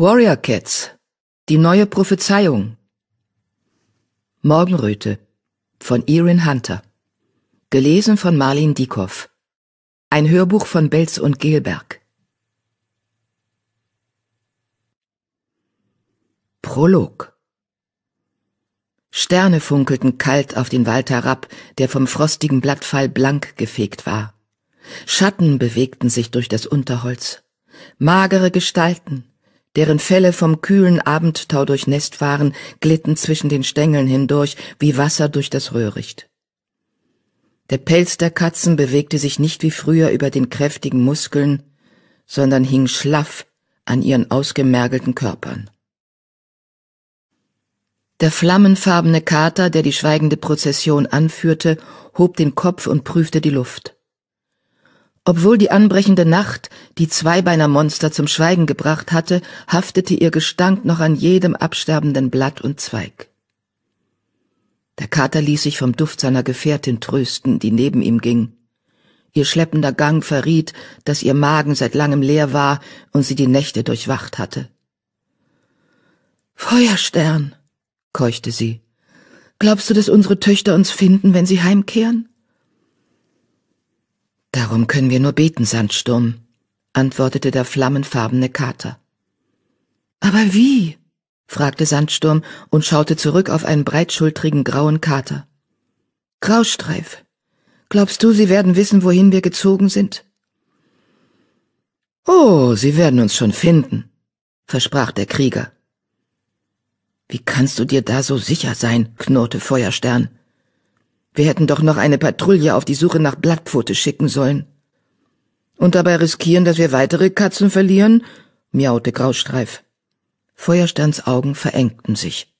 Warrior Cats. Die neue Prophezeiung. Morgenröte von Erin Hunter. Gelesen von Marlin Diekoff. Ein Hörbuch von Belz und Gelberg. Prolog. Sterne funkelten kalt auf den Wald herab, der vom frostigen Blattfall blank gefegt war. Schatten bewegten sich durch das Unterholz. Magere Gestalten, deren Felle vom kühlen Abendtau durchnässt waren, glitten zwischen den Stängeln hindurch wie Wasser durch das Röhricht. Der Pelz der Katzen bewegte sich nicht wie früher über den kräftigen Muskeln, sondern hing schlaff an ihren ausgemergelten Körpern. Der flammenfarbene Kater, der die schweigende Prozession anführte, hob den Kopf und prüfte die Luft. Obwohl die anbrechende Nacht die Zweibeiner Monster zum Schweigen gebracht hatte, haftete ihr Gestank noch an jedem absterbenden Blatt und Zweig. Der Kater ließ sich vom Duft seiner Gefährtin trösten, die neben ihm ging. Ihr schleppender Gang verriet, dass ihr Magen seit langem leer war und sie die Nächte durchwacht hatte. Feuerstern, keuchte sie. Glaubst du, dass unsere Töchter uns finden, wenn sie heimkehren? Darum können wir nur beten, Sandsturm, antwortete der flammenfarbene Kater. Aber wie? fragte Sandsturm und schaute zurück auf einen breitschultrigen grauen Kater. Graustreif. Glaubst du, sie werden wissen, wohin wir gezogen sind? Oh, sie werden uns schon finden, versprach der Krieger. Wie kannst du dir da so sicher sein? knurrte Feuerstern. Wir hätten doch noch eine Patrouille auf die Suche nach Blattpfote schicken sollen. Und dabei riskieren, dass wir weitere Katzen verlieren? miaute Graustreif. Feuersterns Augen verengten sich.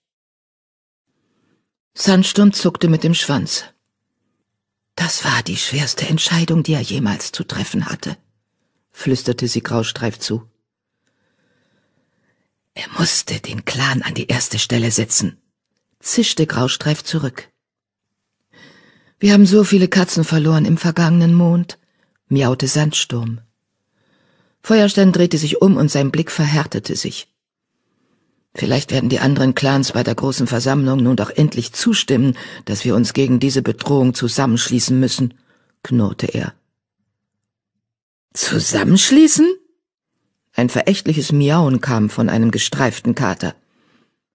Sandsturm zuckte mit dem Schwanz. Das war die schwerste Entscheidung, die er jemals zu treffen hatte, flüsterte sie Graustreif zu. Er musste den Clan an die erste Stelle setzen, zischte Graustreif zurück. Wir haben so viele Katzen verloren im vergangenen Mond, miaute Sandsturm. Feuerstein drehte sich um und sein Blick verhärtete sich. Vielleicht werden die anderen Clans bei der großen Versammlung nun doch endlich zustimmen, dass wir uns gegen diese Bedrohung zusammenschließen müssen, knurrte er. Zusammenschließen? Ein verächtliches Miauen kam von einem gestreiften Kater.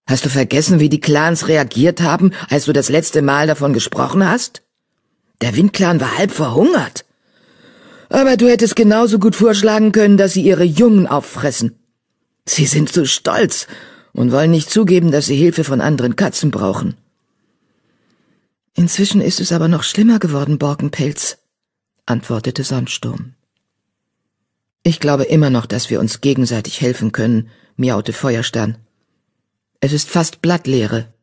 Hast du vergessen, wie die Clans reagiert haben, als du das letzte Mal davon gesprochen hast? Der Windclan war halb verhungert. Aber du hättest genauso gut vorschlagen können, dass sie ihre Jungen auffressen. Sie sind so stolz und wollen nicht zugeben, dass sie Hilfe von anderen Katzen brauchen. Inzwischen ist es aber noch schlimmer geworden, Borkenpelz, antwortete Sandsturm. Ich glaube immer noch, dass wir uns gegenseitig helfen können, miaute Feuerstern. Es ist fast Blattleere.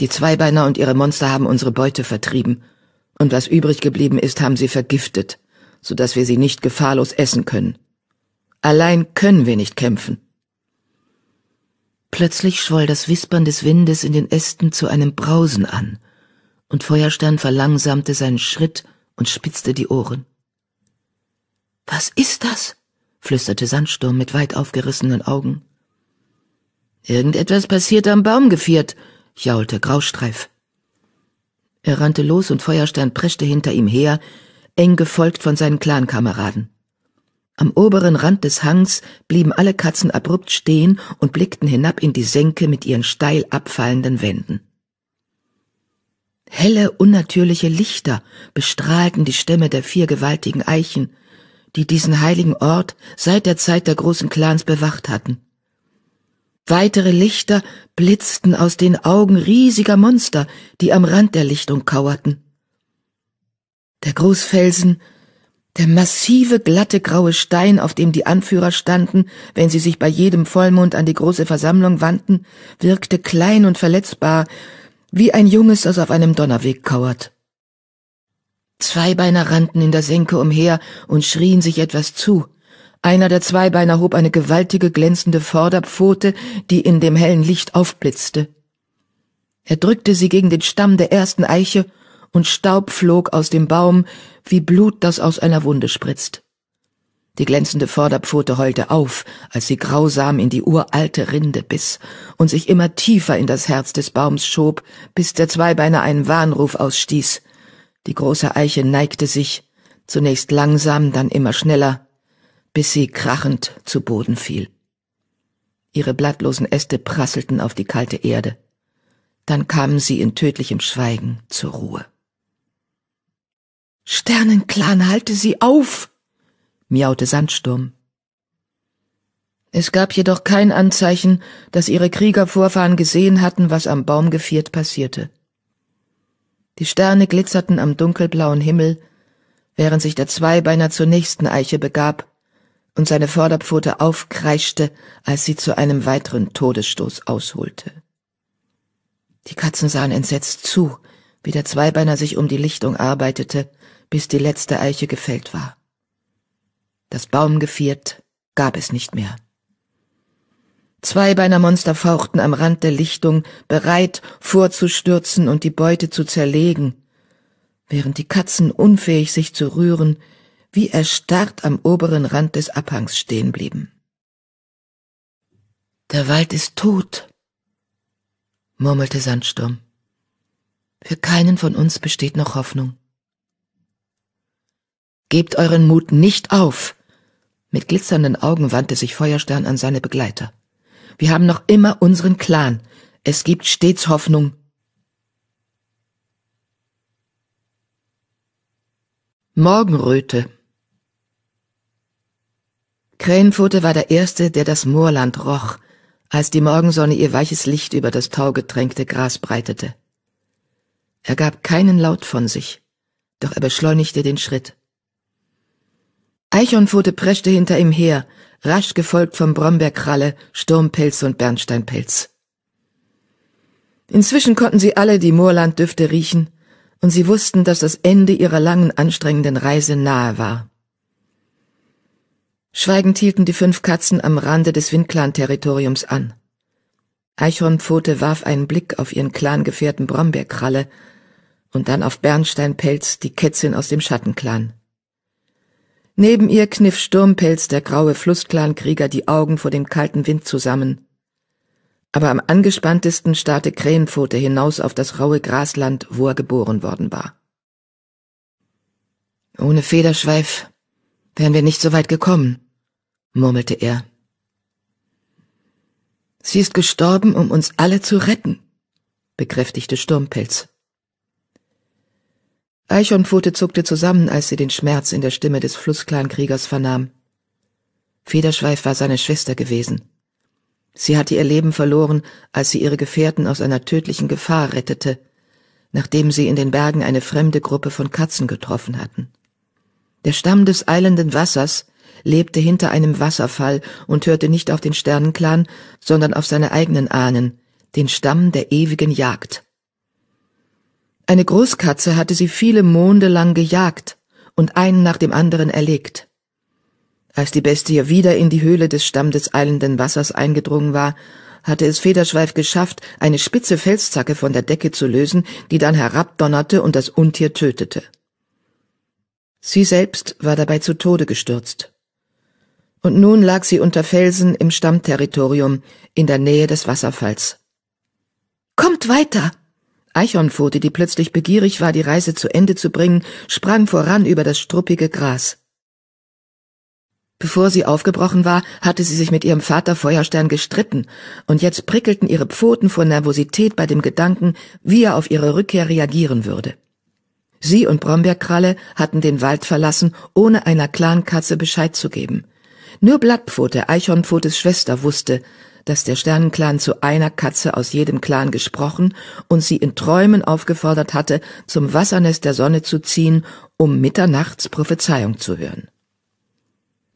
Die Zweibeiner und ihre Monster haben unsere Beute vertrieben und was übrig geblieben ist, haben sie vergiftet, so dass wir sie nicht gefahrlos essen können. Allein können wir nicht kämpfen. Plötzlich schwoll das Wispern des Windes in den Ästen zu einem Brausen an, und Feuerstern verlangsamte seinen Schritt und spitzte die Ohren. Was ist das? flüsterte Sandsturm mit weit aufgerissenen Augen. Irgendetwas passiert am Baum geviert, jaulte Graustreif. Er rannte los und Feuerstein preschte hinter ihm her, eng gefolgt von seinen Clankameraden. Am oberen Rand des Hangs blieben alle Katzen abrupt stehen und blickten hinab in die Senke mit ihren steil abfallenden Wänden. Helle, unnatürliche Lichter bestrahlten die Stämme der vier gewaltigen Eichen, die diesen heiligen Ort seit der Zeit der großen Clans bewacht hatten. Weitere Lichter blitzten aus den Augen riesiger Monster, die am Rand der Lichtung kauerten. Der Großfelsen, der massive, glatte, graue Stein, auf dem die Anführer standen, wenn sie sich bei jedem Vollmond an die große Versammlung wandten, wirkte klein und verletzbar, wie ein Junges, das auf einem Donnerweg kauert. Zwei Beiner rannten in der Senke umher und schrien sich etwas zu. Einer der Zweibeiner hob eine gewaltige, glänzende Vorderpfote, die in dem hellen Licht aufblitzte. Er drückte sie gegen den Stamm der ersten Eiche, und Staub flog aus dem Baum, wie Blut, das aus einer Wunde spritzt. Die glänzende Vorderpfote heulte auf, als sie grausam in die uralte Rinde biss und sich immer tiefer in das Herz des Baums schob, bis der Zweibeiner einen Warnruf ausstieß. Die große Eiche neigte sich, zunächst langsam, dann immer schneller, bis sie krachend zu Boden fiel. Ihre blattlosen Äste prasselten auf die kalte Erde. Dann kamen sie in tödlichem Schweigen zur Ruhe. Sternenclan, halte sie auf! miaute Sandsturm. Es gab jedoch kein Anzeichen, dass ihre Kriegervorfahren gesehen hatten, was am Baum geviert passierte. Die Sterne glitzerten am dunkelblauen Himmel, während sich der Zweibeiner zur nächsten Eiche begab und seine Vorderpfote aufkreischte, als sie zu einem weiteren Todesstoß ausholte. Die Katzen sahen entsetzt zu, wie der Zweibeiner sich um die Lichtung arbeitete, bis die letzte Eiche gefällt war. Das Baumgeviert gab es nicht mehr. Zweibeinermonster fauchten am Rand der Lichtung, bereit, vorzustürzen und die Beute zu zerlegen, während die Katzen, unfähig sich zu rühren, wie erstarrt am oberen Rand des Abhangs stehen blieben. Der Wald ist tot, murmelte Sandsturm. Für keinen von uns besteht noch Hoffnung. Gebt euren Mut nicht auf! Mit glitzernden Augen wandte sich Feuerstern an seine Begleiter. Wir haben noch immer unseren Clan. Es gibt stets Hoffnung. Morgenröte Krähenpfote war der Erste, der das Moorland roch, als die Morgensonne ihr weiches Licht über das taugetränkte Gras breitete. Er gab keinen Laut von sich, doch er beschleunigte den Schritt. Eichhornfote preschte hinter ihm her, rasch gefolgt vom Brombeerkralle, Sturmpelz und Bernsteinpelz. Inzwischen konnten sie alle die Moorlanddüfte riechen, und sie wussten, dass das Ende ihrer langen, anstrengenden Reise nahe war. Schweigend hielten die fünf Katzen am Rande des Windclan-Territoriums an. Eichhornpfote warf einen Blick auf ihren Clan-Gefährten Brombeerkralle und dann auf Bernsteinpelz, die Kätzin aus dem Schattenclan. Neben ihr kniff Sturmpelz, der graue Flussclankrieger, die Augen vor dem kalten Wind zusammen. Aber am angespanntesten starrte Krähenpfote hinaus auf das raue Grasland, wo er geboren worden war. Ohne Federschweif, wären wir nicht so weit gekommen, murmelte er. Sie ist gestorben, um uns alle zu retten, bekräftigte Sturmpilz. Eichhornpfote zuckte zusammen, als sie den Schmerz in der Stimme des Flussklankriegers vernahm. Federschweif war seine Schwester gewesen. Sie hatte ihr Leben verloren, als sie ihre Gefährten aus einer tödlichen Gefahr rettete, nachdem sie in den Bergen eine fremde Gruppe von Katzen getroffen hatten. Der Stamm des eilenden Wassers lebte hinter einem Wasserfall und hörte nicht auf den Sternenclan, sondern auf seine eigenen Ahnen, den Stamm der ewigen Jagd. Eine Großkatze hatte sie viele Monde lang gejagt und einen nach dem anderen erlegt. Als die Bestie wieder in die Höhle des Stamm des eilenden Wassers eingedrungen war, hatte es Federschweif geschafft, eine spitze Felszacke von der Decke zu lösen, die dann herabdonnerte und das Untier tötete. Sie selbst war dabei zu Tode gestürzt. Und nun lag sie unter Felsen im Stammterritorium in der Nähe des Wasserfalls. Kommt weiter! Eichhornpfote, die plötzlich begierig war, die Reise zu Ende zu bringen, sprang voran über das struppige Gras. Bevor sie aufgebrochen war, hatte sie sich mit ihrem Vater Feuerstern gestritten, und jetzt prickelten ihre Pfoten vor Nervosität bei dem Gedanken, wie er auf ihre Rückkehr reagieren würde. Sie und Brombeerkralle hatten den Wald verlassen, ohne einer Clankatze Bescheid zu geben. Nur Blattpfote, Eichhornpfotes Schwester, wusste, dass der Sternenclan zu einer Katze aus jedem Clan gesprochen und sie in Träumen aufgefordert hatte, zum Wassernest der Sonne zu ziehen, um mitternachts Prophezeiung zu hören.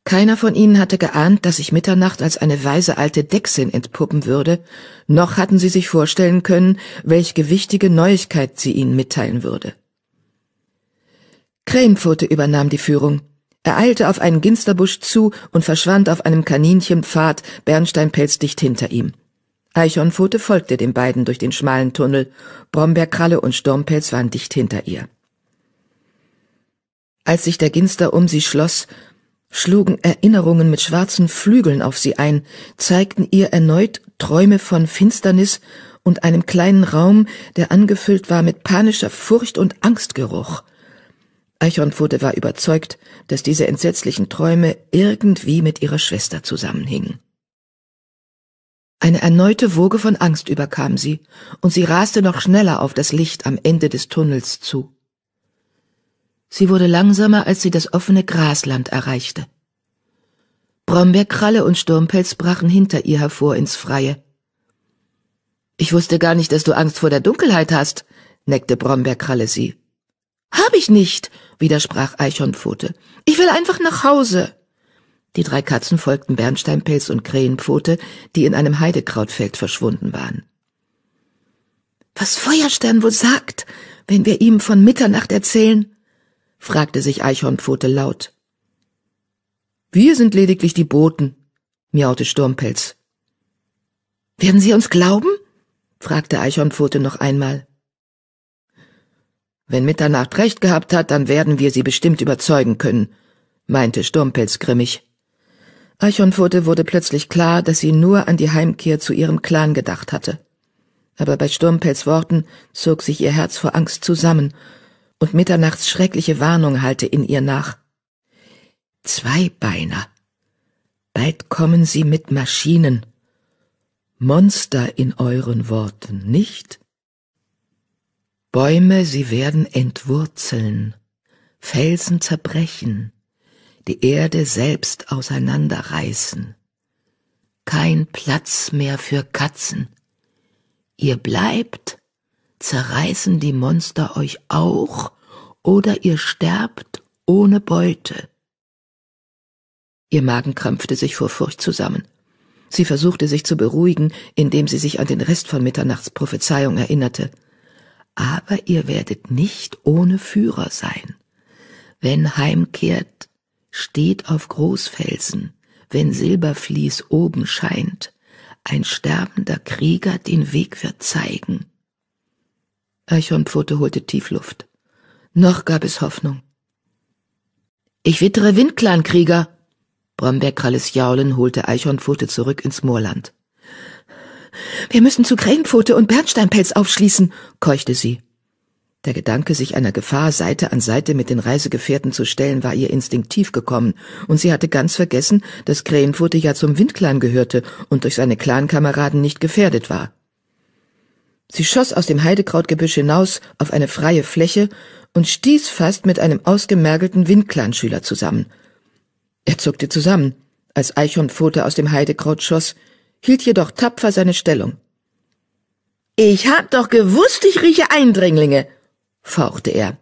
Keiner von ihnen hatte geahnt, dass sich Mitternacht als eine weise alte Dexin entpuppen würde, noch hatten sie sich vorstellen können, welch gewichtige Neuigkeit sie ihnen mitteilen würde. Krähenpfote übernahm die Führung. Er eilte auf einen Ginsterbusch zu und verschwand auf einem Kaninchenpfad, Bernsteinpelz dicht hinter ihm. Eichhornpfote folgte den beiden durch den schmalen Tunnel, Brombeerkralle und Sturmpelz waren dicht hinter ihr. Als sich der Ginster um sie schloss, schlugen Erinnerungen mit schwarzen Flügeln auf sie ein, zeigten ihr erneut Träume von Finsternis und einem kleinen Raum, der angefüllt war mit panischer Furcht und Angstgeruch. Eichhornpfote war überzeugt, dass diese entsetzlichen Träume irgendwie mit ihrer Schwester zusammenhingen. Eine erneute Woge von Angst überkam sie, und sie raste noch schneller auf das Licht am Ende des Tunnels zu. Sie wurde langsamer, als sie das offene Grasland erreichte. Brombeerkralle und Sturmpelz brachen hinter ihr hervor ins Freie. Ich wusste gar nicht, dass du Angst vor der Dunkelheit hast, neckte Brombeerkralle sie. Hab ich nicht, widersprach Eichhornpfote. Ich will einfach nach Hause. Die drei Katzen folgten Bernsteinpelz und Krähenpfote, die in einem Heidekrautfeld verschwunden waren. Was Feuerstern wohl sagt, wenn wir ihm von Mitternacht erzählen? fragte sich Eichhornpfote laut. Wir sind lediglich die Boten, miaute Sturmpelz. Werden Sie uns glauben? fragte Eichhornpfote noch einmal. Wenn Mitternacht recht gehabt hat, dann werden wir sie bestimmt überzeugen können, meinte Sturmpelz grimmig. Eichhornpfote wurde plötzlich klar, dass sie nur an die Heimkehr zu ihrem Clan gedacht hatte. Aber bei Sturmpelz Worten zog sich ihr Herz vor Angst zusammen, und Mitternachts schreckliche Warnung hallte in ihr nach. Zweibeiner. Bald kommen sie mit Maschinen. Monster in euren Worten, nicht? Bäume, sie werden entwurzeln, Felsen zerbrechen, die Erde selbst auseinanderreißen. Kein Platz mehr für Katzen. Ihr bleibt, zerreißen die Monster euch auch, oder ihr sterbt ohne Beute. Ihr Magen krampfte sich vor Furcht zusammen. Sie versuchte sich zu beruhigen, indem sie sich an den Rest von Mitternachtsprophezeiung erinnerte aber ihr werdet nicht ohne Führer sein. Wenn heimkehrt, steht auf Großfelsen, wenn Silberflies oben scheint, ein sterbender Krieger den Weg wird zeigen. Eichhornpfote holte Tiefluft. Noch gab es Hoffnung. Ich wittere Windklankrieger! Brombeerkralles Jaulen holte Eichhornpfote zurück ins Moorland. Wir müssen zu Krähenpfote und Bernsteinpelz aufschließen, keuchte sie. Der Gedanke, sich einer Gefahr Seite an Seite mit den Reisegefährten zu stellen, war ihr instinktiv gekommen, und sie hatte ganz vergessen, dass Krähenpfote ja zum Windclan gehörte und durch seine Clankameraden nicht gefährdet war. Sie schoss aus dem Heidekrautgebüsch hinaus auf eine freie Fläche und stieß fast mit einem ausgemergelten Windclan-Schüler zusammen. Er zuckte zusammen, als Eichhornpfote aus dem Heidekraut schoss, hielt jedoch tapfer seine Stellung. Ich hab doch gewusst, ich rieche Eindringlinge, fauchte er.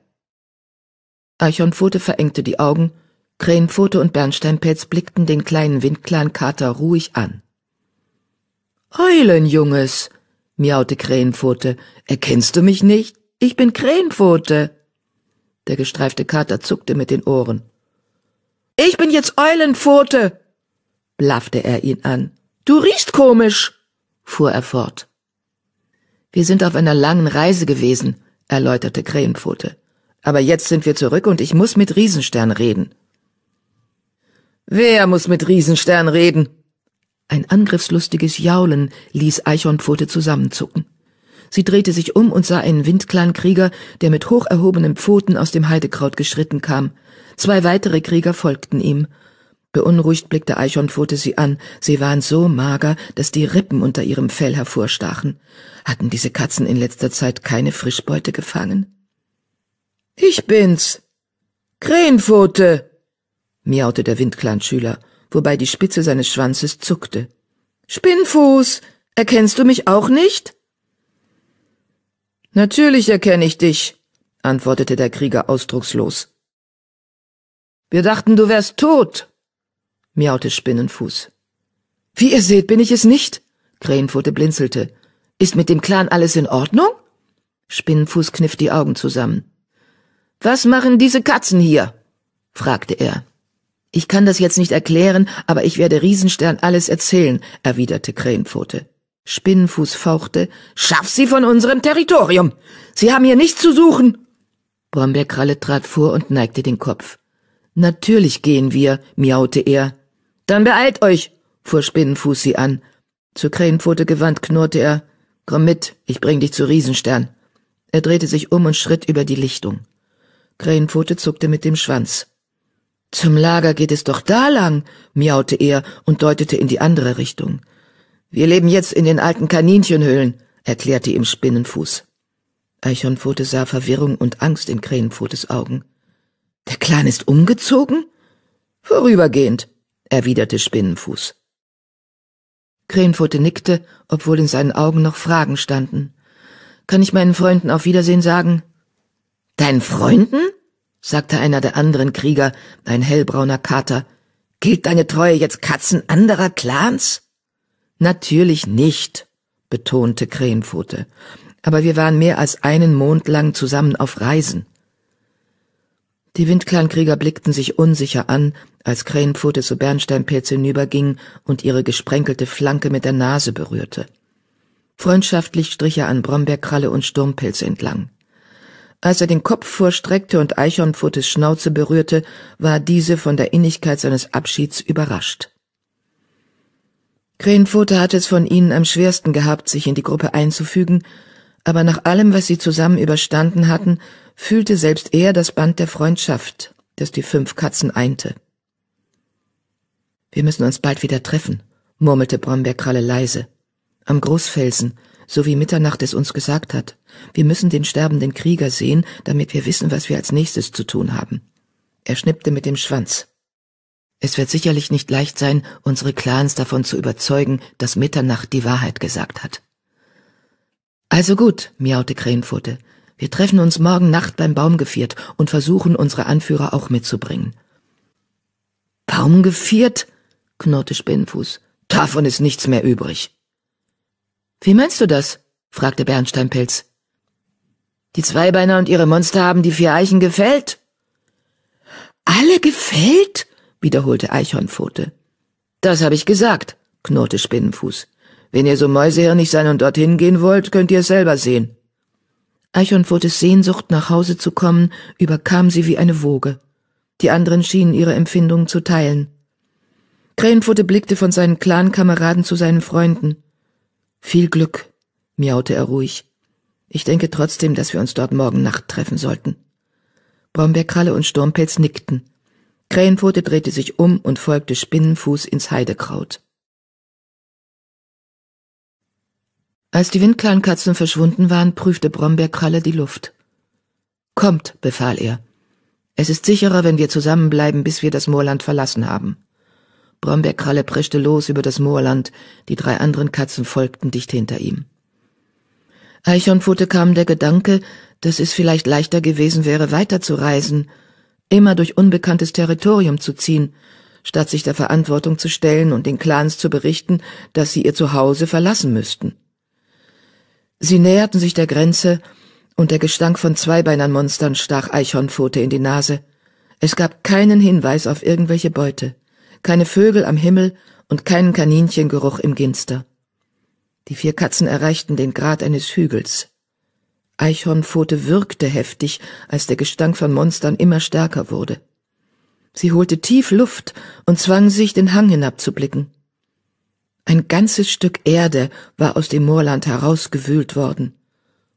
Archonpfote verengte die Augen, Krähenpfote und Bernsteinpelz blickten den kleinen Windkleinkater ruhig an. Eulenjunges, miaute Krähenpfote, erkennst du mich nicht? Ich bin Krähenpfote. Der gestreifte Kater zuckte mit den Ohren. Ich bin jetzt Eulenpfote, blaffte er ihn an. Du riechst komisch, fuhr er fort. Wir sind auf einer langen Reise gewesen, erläuterte Krähenpfote. Aber jetzt sind wir zurück und ich muss mit Riesenstern reden. Wer muss mit Riesenstern reden? Ein angriffslustiges Jaulen ließ Eichhornpfote zusammenzucken. Sie drehte sich um und sah einen windclan der mit hoch erhobenen Pfoten aus dem Heidekraut geschritten kam. Zwei weitere Krieger folgten ihm. Beunruhigt blickte Eichhornpfote sie an. Sie waren so mager, dass die Rippen unter ihrem Fell hervorstachen. Hatten diese Katzen in letzter Zeit keine Frischbeute gefangen? Ich bin's. Krähenpfote, miaute der Windklanschüler, wobei die Spitze seines Schwanzes zuckte. Spinnfuß, erkennst du mich auch nicht? Natürlich erkenne ich dich, antwortete der Krieger ausdruckslos. Wir dachten, du wärst tot miaute Spinnenfuß. Wie ihr seht, bin ich es nicht, Krähenfote blinzelte. Ist mit dem Clan alles in Ordnung? Spinnenfuß kniff die Augen zusammen. Was machen diese Katzen hier? fragte er. Ich kann das jetzt nicht erklären, aber ich werde Riesenstern alles erzählen, erwiderte Krähenpfote. Spinnenfuß fauchte. Schaff sie von unserem Territorium! Sie haben hier nichts zu suchen! Brombeerkralle trat vor und neigte den Kopf. Natürlich gehen wir, miaute er. Dann beeilt euch, fuhr Spinnenfuß sie an. Zur Krähenpfote gewandt knurrte er, Komm mit, ich bring dich zu Riesenstern. Er drehte sich um und schritt über die Lichtung. Krähenpfote zuckte mit dem Schwanz. Zum Lager geht es doch da lang, miaute er und deutete in die andere Richtung. Wir leben jetzt in den alten Kaninchenhöhlen, erklärte ihm Spinnenfuß. Eichhornpfote sah Verwirrung und Angst in Krähenpfotes Augen. Der Clan ist umgezogen? Vorübergehend, erwiderte Spinnenfuß. Krähenpfote nickte, obwohl in seinen Augen noch Fragen standen. Kann ich meinen Freunden auf Wiedersehen sagen? Deinen Freunden? sagte einer der anderen Krieger, ein hellbrauner Kater. Gilt deine Treue jetzt Katzen anderer Clans? Natürlich nicht, betonte Krähenpfote. Aber wir waren mehr als einen Mond lang zusammen auf Reisen. Die Windkleinkrieger blickten sich unsicher an, als Krähenpfote zu Bernsteinpilz hinüberging und ihre gesprenkelte Flanke mit der Nase berührte. Freundschaftlich strich er an Brombeerkralle und Sturmpilz entlang. Als er den Kopf vorstreckte und Eichhornpfotes Schnauze berührte, war diese von der Innigkeit seines Abschieds überrascht. Krähenpfote hatte es von ihnen am schwersten gehabt, sich in die Gruppe einzufügen, aber nach allem, was sie zusammen überstanden hatten, fühlte selbst er das Band der Freundschaft, das die fünf Katzen einte. Wir müssen uns bald wieder treffen, murmelte Brombeerkralle leise. Am Großfelsen, so wie Mitternacht es uns gesagt hat. Wir müssen den sterbenden Krieger sehen, damit wir wissen, was wir als nächstes zu tun haben. Er schnippte mit dem Schwanz. Es wird sicherlich nicht leicht sein, unsere Clans davon zu überzeugen, dass Mitternacht die Wahrheit gesagt hat. Also gut, miaute Krähenpfote, wir treffen uns morgen Nacht beim Baumgeviert und versuchen, unsere Anführer auch mitzubringen. Baumgeviert? knurrte Spinnenfuß. Davon ist nichts mehr übrig. Wie meinst du das? fragte Bernsteinpilz. Die Zweibeiner und ihre Monster haben die vier Eichen gefällt. Alle gefällt? wiederholte Eichhornpfote. Das habe ich gesagt, knurrte Spinnenfuß. Wenn ihr so mäusehirnig sein und dorthin gehen wollt, könnt ihr es selber sehen. Eichhornfurtes Sehnsucht, nach Hause zu kommen, überkam sie wie eine Woge. Die anderen schienen ihre Empfindungen zu teilen. Krähenfutte blickte von seinen Clankameraden zu seinen Freunden. Viel Glück, miaute er ruhig. Ich denke trotzdem, dass wir uns dort morgen Nacht treffen sollten. Brombeerkralle und Sturmpelz nickten. Krähenpfote drehte sich um und folgte Spinnenfuß ins Heidekraut. Als die Windkleinkatzen verschwunden waren, prüfte Brombeerkralle die Luft. Kommt, befahl er. Es ist sicherer, wenn wir zusammenbleiben, bis wir das Moorland verlassen haben. Brombeerkralle preschte los über das Moorland, die drei anderen Katzen folgten dicht hinter ihm. Eichhornpfote kam der Gedanke, dass es vielleicht leichter gewesen wäre, weiterzureisen, immer durch unbekanntes Territorium zu ziehen, statt sich der Verantwortung zu stellen und den Clans zu berichten, dass sie ihr Zuhause verlassen müssten. Sie näherten sich der Grenze, und der Gestank von Zweibeinern-Monstern stach Eichhornpfote in die Nase. Es gab keinen Hinweis auf irgendwelche Beute, keine Vögel am Himmel und keinen Kaninchengeruch im Ginster. Die vier Katzen erreichten den Grat eines Hügels. Eichhornpfote würgte heftig, als der Gestank von Monstern immer stärker wurde. Sie holte tief Luft und zwang sich, den Hang hinabzublicken. Ein ganzes Stück Erde war aus dem Moorland herausgewühlt worden.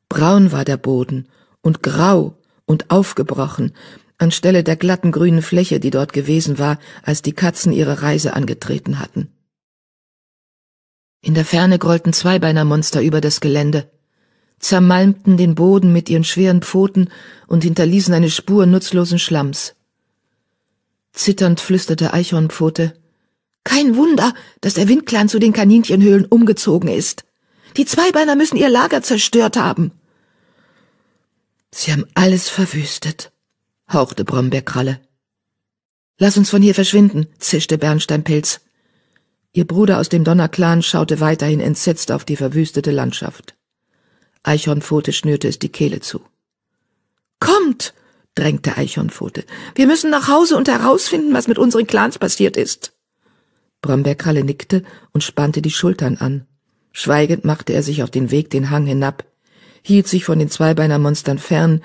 Braun war der Boden und grau und aufgebrochen, anstelle der glatten grünen Fläche, die dort gewesen war, als die Katzen ihre Reise angetreten hatten. In der Ferne grollten Zweibeinermonster über das Gelände, zermalmten den Boden mit ihren schweren Pfoten und hinterließen eine Spur nutzlosen Schlamms. Zitternd flüsterte Eichhornpfote, kein Wunder, dass der Windclan zu den Kaninchenhöhlen umgezogen ist. Die Zweibeiner müssen ihr Lager zerstört haben. Sie haben alles verwüstet, hauchte Brombeerkralle. Lass uns von hier verschwinden, zischte Bernsteinpilz. Ihr Bruder aus dem Donnerclan schaute weiterhin entsetzt auf die verwüstete Landschaft. Eichhornpfote schnürte es die Kehle zu. Kommt, drängte Eichhornpfote. Wir müssen nach Hause und herausfinden, was mit unseren Clans passiert ist. Brombeerkalle nickte und spannte die Schultern an. Schweigend machte er sich auf den Weg den Hang hinab, hielt sich von den Zweibeinermonstern fern,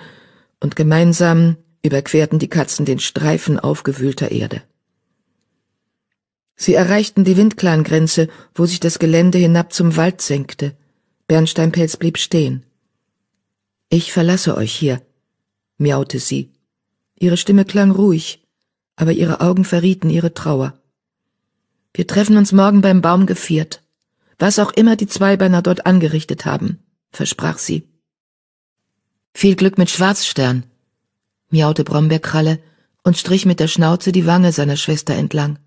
und gemeinsam überquerten die Katzen den Streifen aufgewühlter Erde. Sie erreichten die Windklangrenze, wo sich das Gelände hinab zum Wald senkte. Bernsteinpelz blieb stehen. Ich verlasse euch hier, miaute sie. Ihre Stimme klang ruhig, aber ihre Augen verrieten ihre Trauer. Wir treffen uns morgen beim Baum geviert. Was auch immer die Zweibeiner dort angerichtet haben, versprach sie. Viel Glück mit Schwarzstern, miaute Brombeerkralle und strich mit der Schnauze die Wange seiner Schwester entlang.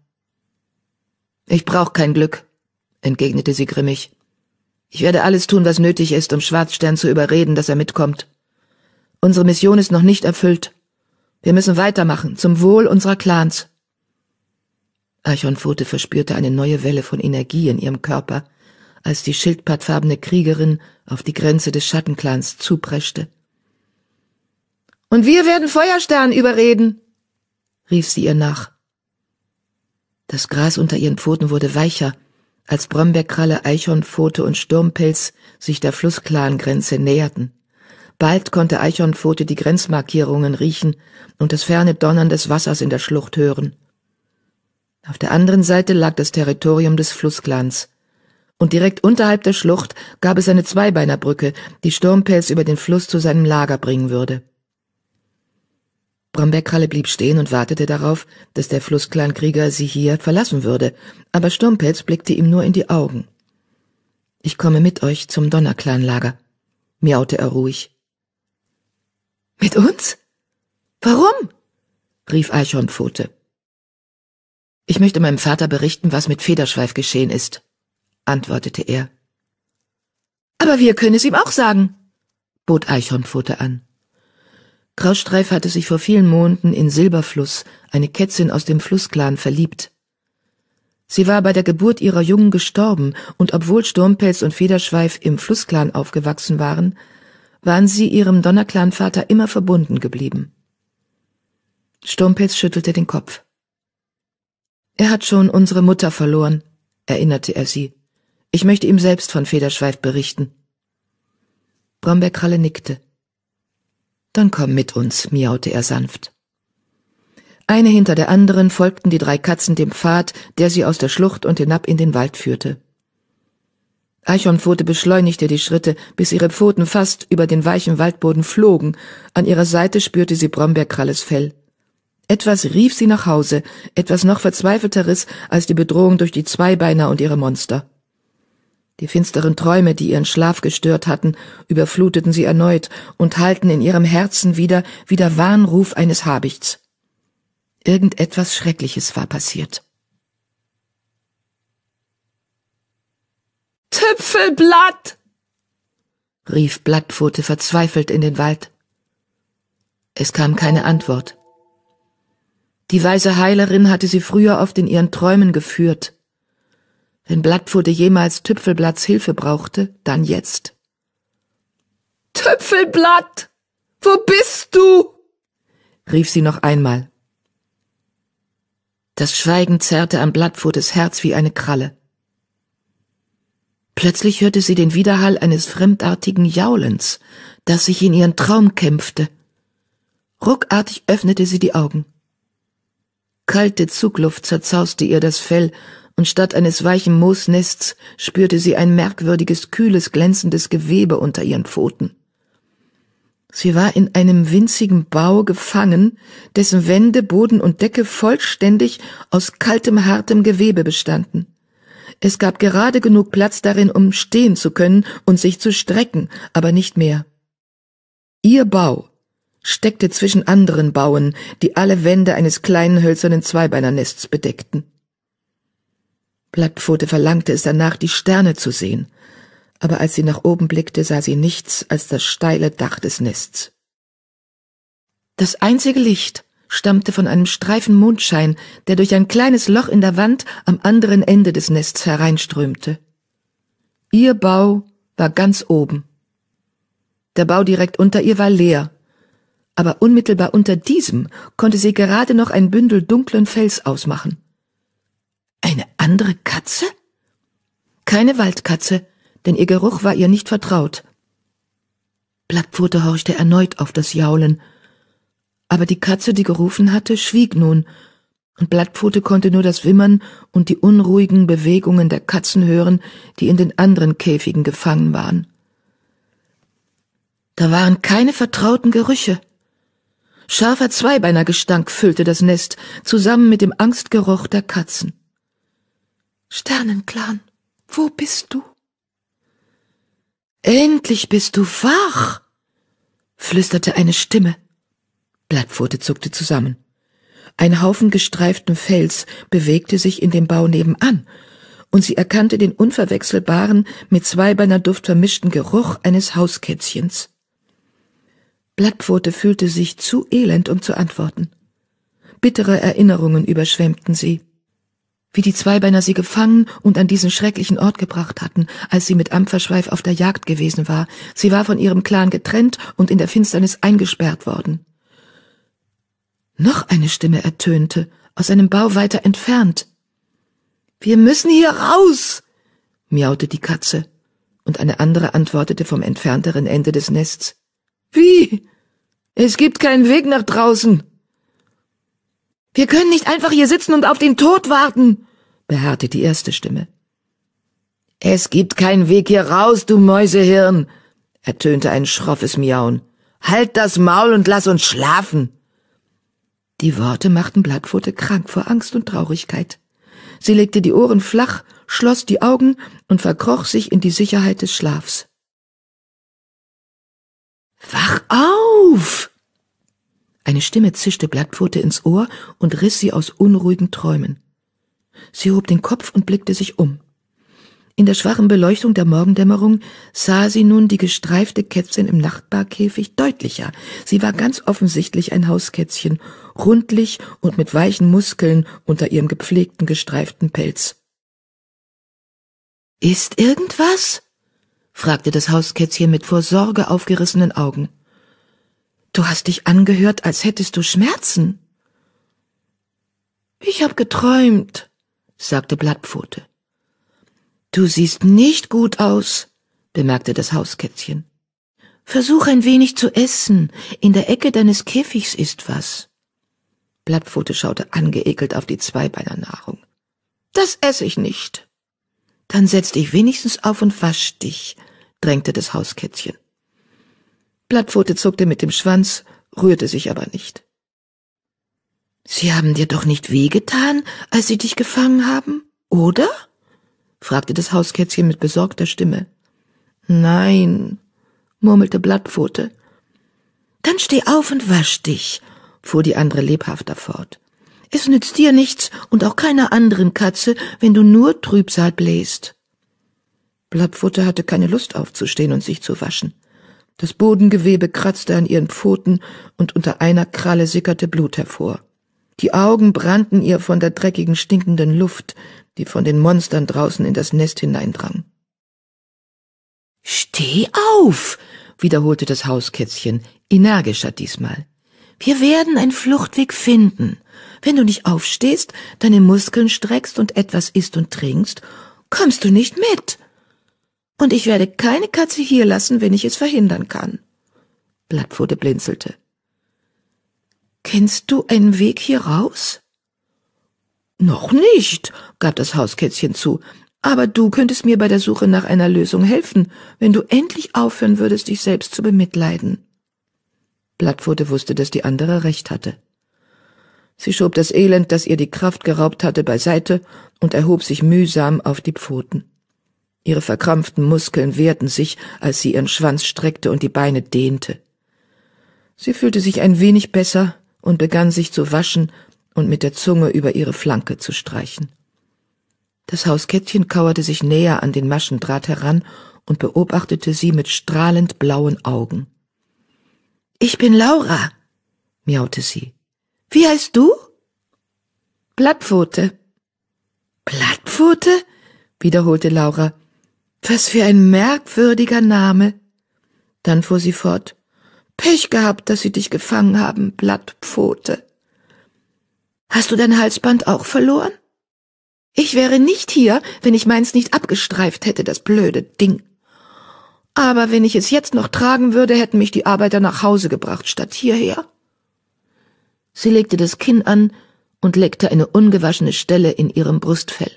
Ich brauch kein Glück, entgegnete sie grimmig. Ich werde alles tun, was nötig ist, um Schwarzstern zu überreden, dass er mitkommt. Unsere Mission ist noch nicht erfüllt. Wir müssen weitermachen, zum Wohl unserer Clans. Archonfote verspürte eine neue Welle von Energie in ihrem Körper, als die schildpattfarbene Kriegerin auf die Grenze des Schattenclans zupreschte. Und wir werden Feuerstern überreden, rief sie ihr nach. Das Gras unter ihren Pfoten wurde weicher, als Brombeerkralle, Eichhornpfote und Sturmpelz sich der Flussklangrenze näherten. Bald konnte Eichhornpfote die Grenzmarkierungen riechen und das ferne Donnern des Wassers in der Schlucht hören. Auf der anderen Seite lag das Territorium des Flussglans. Und direkt unterhalb der Schlucht gab es eine Zweibeinerbrücke, die Sturmpelz über den Fluss zu seinem Lager bringen würde. Brombeerkralle blieb stehen und wartete darauf, dass der Flussclan-Krieger sie hier verlassen würde, aber Sturmpelz blickte ihm nur in die Augen. Ich komme mit euch zum Donnerclan-Lager, miaute er ruhig. Mit uns? Warum? rief Eichhornpfote. Ich möchte meinem Vater berichten, was mit Federschweif geschehen ist, antwortete er. Aber wir können es ihm auch sagen, bot Eichhornpfote an. Krausstreif hatte sich vor vielen Monaten in Silberfluss, eine Kätzin aus dem Flussclan, verliebt. Sie war bei der Geburt ihrer Jungen gestorben, und obwohl Sturmpelz und Federschweif im Flussclan aufgewachsen waren, waren sie ihrem donnerclan immer verbunden geblieben. Sturmpelz schüttelte den Kopf. Er hat schon unsere Mutter verloren, erinnerte er sie. Ich möchte ihm selbst von Federschweif berichten. Brombeerkralle nickte. Dann komm mit uns, miaute er sanft. Eine hinter der anderen folgten die drei Katzen dem Pfad, der sie aus der Schlucht und hinab in den Wald führte. Eichhornpfote beschleunigte die Schritte, bis ihre Pfoten fast über den weichen Waldboden flogen. An ihrer Seite spürte sie Brombeerkralles Fell. Etwas rief sie nach Hause, etwas noch verzweifelteres als die Bedrohung durch die Zweibeiner und ihre Monster. Die finsteren Träume, die ihren Schlaf gestört hatten, überfluteten sie erneut und hallten in ihrem Herzen wieder wie der Warnruf eines Habichts. Irgendetwas Schreckliches war passiert. Tüpfelblatt! rief Blattpfote verzweifelt in den Wald. Es kam keine Antwort. Die weise Heilerin hatte sie früher oft in ihren Träumen geführt. Wenn Blattfurte jemals Tüpfelblatts Hilfe brauchte, dann jetzt. Tüpfelblatt! Wo bist du? rief sie noch einmal. Das Schweigen zerrte an Blattfurtes Herz wie eine Kralle. Plötzlich hörte sie den Widerhall eines fremdartigen Jaulens, das sich in ihren Traum kämpfte. Ruckartig öffnete sie die Augen. Kalte Zugluft zerzauste ihr das Fell, und statt eines weichen Moosnests spürte sie ein merkwürdiges, kühles, glänzendes Gewebe unter ihren Pfoten. Sie war in einem winzigen Bau gefangen, dessen Wände, Boden und Decke vollständig aus kaltem, hartem Gewebe bestanden. Es gab gerade genug Platz darin, um stehen zu können und sich zu strecken, aber nicht mehr. Ihr Bau steckte zwischen anderen Bauen, die alle Wände eines kleinen hölzernen Zweibeinernests bedeckten. Blattpfote verlangte es danach, die Sterne zu sehen, aber als sie nach oben blickte, sah sie nichts als das steile Dach des Nests. Das einzige Licht stammte von einem Streifen Mondschein, der durch ein kleines Loch in der Wand am anderen Ende des Nests hereinströmte. Ihr Bau war ganz oben. Der Bau direkt unter ihr war leer aber unmittelbar unter diesem konnte sie gerade noch ein Bündel dunklen Fels ausmachen. Eine andere Katze? Keine Waldkatze, denn ihr Geruch war ihr nicht vertraut. Blattpfote horchte erneut auf das Jaulen, aber die Katze, die gerufen hatte, schwieg nun, und Blattpfote konnte nur das Wimmern und die unruhigen Bewegungen der Katzen hören, die in den anderen Käfigen gefangen waren. Da waren keine vertrauten Gerüche. Scharfer Zweibeinergestank füllte das Nest, zusammen mit dem Angstgeruch der Katzen. Sternenclan, wo bist du? Endlich bist du wach, flüsterte eine Stimme. Blattpfote zuckte zusammen. Ein Haufen gestreiften Fels bewegte sich in dem Bau nebenan, und sie erkannte den unverwechselbaren, mit Zweibeinerduft vermischten Geruch eines Hauskätzchens. Blattpfote fühlte sich zu elend, um zu antworten. Bittere Erinnerungen überschwemmten sie. Wie die Zweibeiner sie gefangen und an diesen schrecklichen Ort gebracht hatten, als sie mit Ampferschweif auf der Jagd gewesen war. Sie war von ihrem Clan getrennt und in der Finsternis eingesperrt worden. Noch eine Stimme ertönte, aus einem Bau weiter entfernt. Wir müssen hier raus! miaute die Katze, und eine andere antwortete vom entfernteren Ende des Nests. Wie? Es gibt keinen Weg nach draußen. Wir können nicht einfach hier sitzen und auf den Tod warten, beharrte die erste Stimme. Es gibt keinen Weg hier raus, du Mäusehirn, ertönte ein schroffes Miauen. Halt das Maul und lass uns schlafen. Die Worte machten Blattpfote krank vor Angst und Traurigkeit. Sie legte die Ohren flach, schloss die Augen und verkroch sich in die Sicherheit des Schlafs. Wach auf! Eine Stimme zischte Blattpfote ins Ohr und riss sie aus unruhigen Träumen. Sie hob den Kopf und blickte sich um. In der schwachen Beleuchtung der Morgendämmerung sah sie nun die gestreifte Kätzchen im Nachbarkäfig deutlicher. Sie war ganz offensichtlich ein Hauskätzchen, rundlich und mit weichen Muskeln unter ihrem gepflegten gestreiften Pelz. Ist irgendwas? fragte das Hauskätzchen mit vor Sorge aufgerissenen Augen. Du hast dich angehört, als hättest du Schmerzen. Ich hab geträumt, sagte Blattpfote. Du siehst nicht gut aus, bemerkte das Hauskätzchen. Versuch ein wenig zu essen. In der Ecke deines Käfigs ist was. Blattpfote schaute angeekelt auf die Zweibeiner Nahrung. Das esse ich nicht, dann setz dich wenigstens auf und wasch dich, drängte das Hauskätzchen. Blattpfote zuckte mit dem Schwanz, rührte sich aber nicht. Sie haben dir doch nicht wehgetan, als sie dich gefangen haben, oder? fragte das Hauskätzchen mit besorgter Stimme. Nein, murmelte Blattpfote. Dann steh auf und wasch dich, fuhr die andere lebhafter fort. Es nützt dir nichts und auch keiner anderen Katze, wenn du nur Trübsal bläst. Blattfutter hatte keine Lust aufzustehen und sich zu waschen. Das Bodengewebe kratzte an ihren Pfoten und unter einer Kralle sickerte Blut hervor. Die Augen brannten ihr von der dreckigen, stinkenden Luft, die von den Monstern draußen in das Nest hineindrang. Steh auf, wiederholte das Hauskätzchen, energischer diesmal. Wir werden einen Fluchtweg finden. Wenn du nicht aufstehst, deine Muskeln streckst und etwas isst und trinkst, kommst du nicht mit. Und ich werde keine Katze hier lassen, wenn ich es verhindern kann. Blattpfote blinzelte. Kennst du einen Weg hier raus? Noch nicht, gab das Hauskätzchen zu, aber du könntest mir bei der Suche nach einer Lösung helfen, wenn du endlich aufhören würdest, dich selbst zu bemitleiden. Blattpfote wusste, dass die andere recht hatte. Sie schob das Elend, das ihr die Kraft geraubt hatte, beiseite und erhob sich mühsam auf die Pfoten. Ihre verkrampften Muskeln wehrten sich, als sie ihren Schwanz streckte und die Beine dehnte. Sie fühlte sich ein wenig besser und begann sich zu waschen und mit der Zunge über ihre Flanke zu streichen. Das Hauskettchen kauerte sich näher an den Maschendraht heran und beobachtete sie mit strahlend blauen Augen. Ich bin Laura, miaute sie. Wie heißt du? Blattpfote. Blattpfote? wiederholte Laura. Was für ein merkwürdiger Name. Dann fuhr sie fort. Pech gehabt, dass sie dich gefangen haben, Blattpfote. Hast du dein Halsband auch verloren? Ich wäre nicht hier, wenn ich meins nicht abgestreift hätte, das blöde Ding. Aber wenn ich es jetzt noch tragen würde, hätten mich die Arbeiter nach Hause gebracht, statt hierher. Sie legte das Kinn an und leckte eine ungewaschene Stelle in ihrem Brustfell.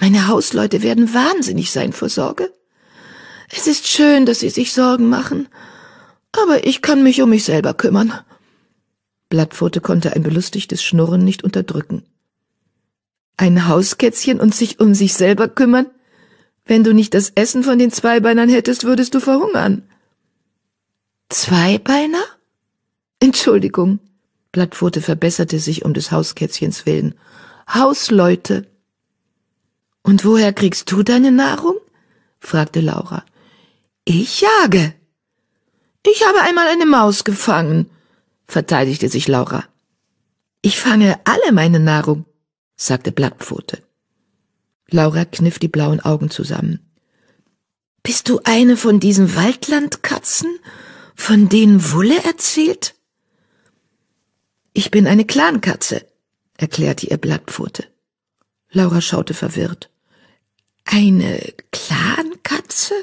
Meine Hausleute werden wahnsinnig sein vor Sorge. Es ist schön, dass Sie sich Sorgen machen, aber ich kann mich um mich selber kümmern. Blattpfote konnte ein belustigtes Schnurren nicht unterdrücken. Ein Hauskätzchen und sich um sich selber kümmern? Wenn du nicht das Essen von den Zweibeinern hättest, würdest du verhungern. Zweibeiner? Entschuldigung, Blattpfote verbesserte sich um des Hauskätzchens willen. Hausleute. Und woher kriegst du deine Nahrung? fragte Laura. Ich jage. Ich habe einmal eine Maus gefangen, verteidigte sich Laura. Ich fange alle meine Nahrung, sagte Blattpfote. Laura kniff die blauen Augen zusammen. Bist du eine von diesen Waldlandkatzen, von denen Wulle erzählt? Ich bin eine Clankatze, erklärte ihr Blattpfote. Laura schaute verwirrt. Eine Clankatze?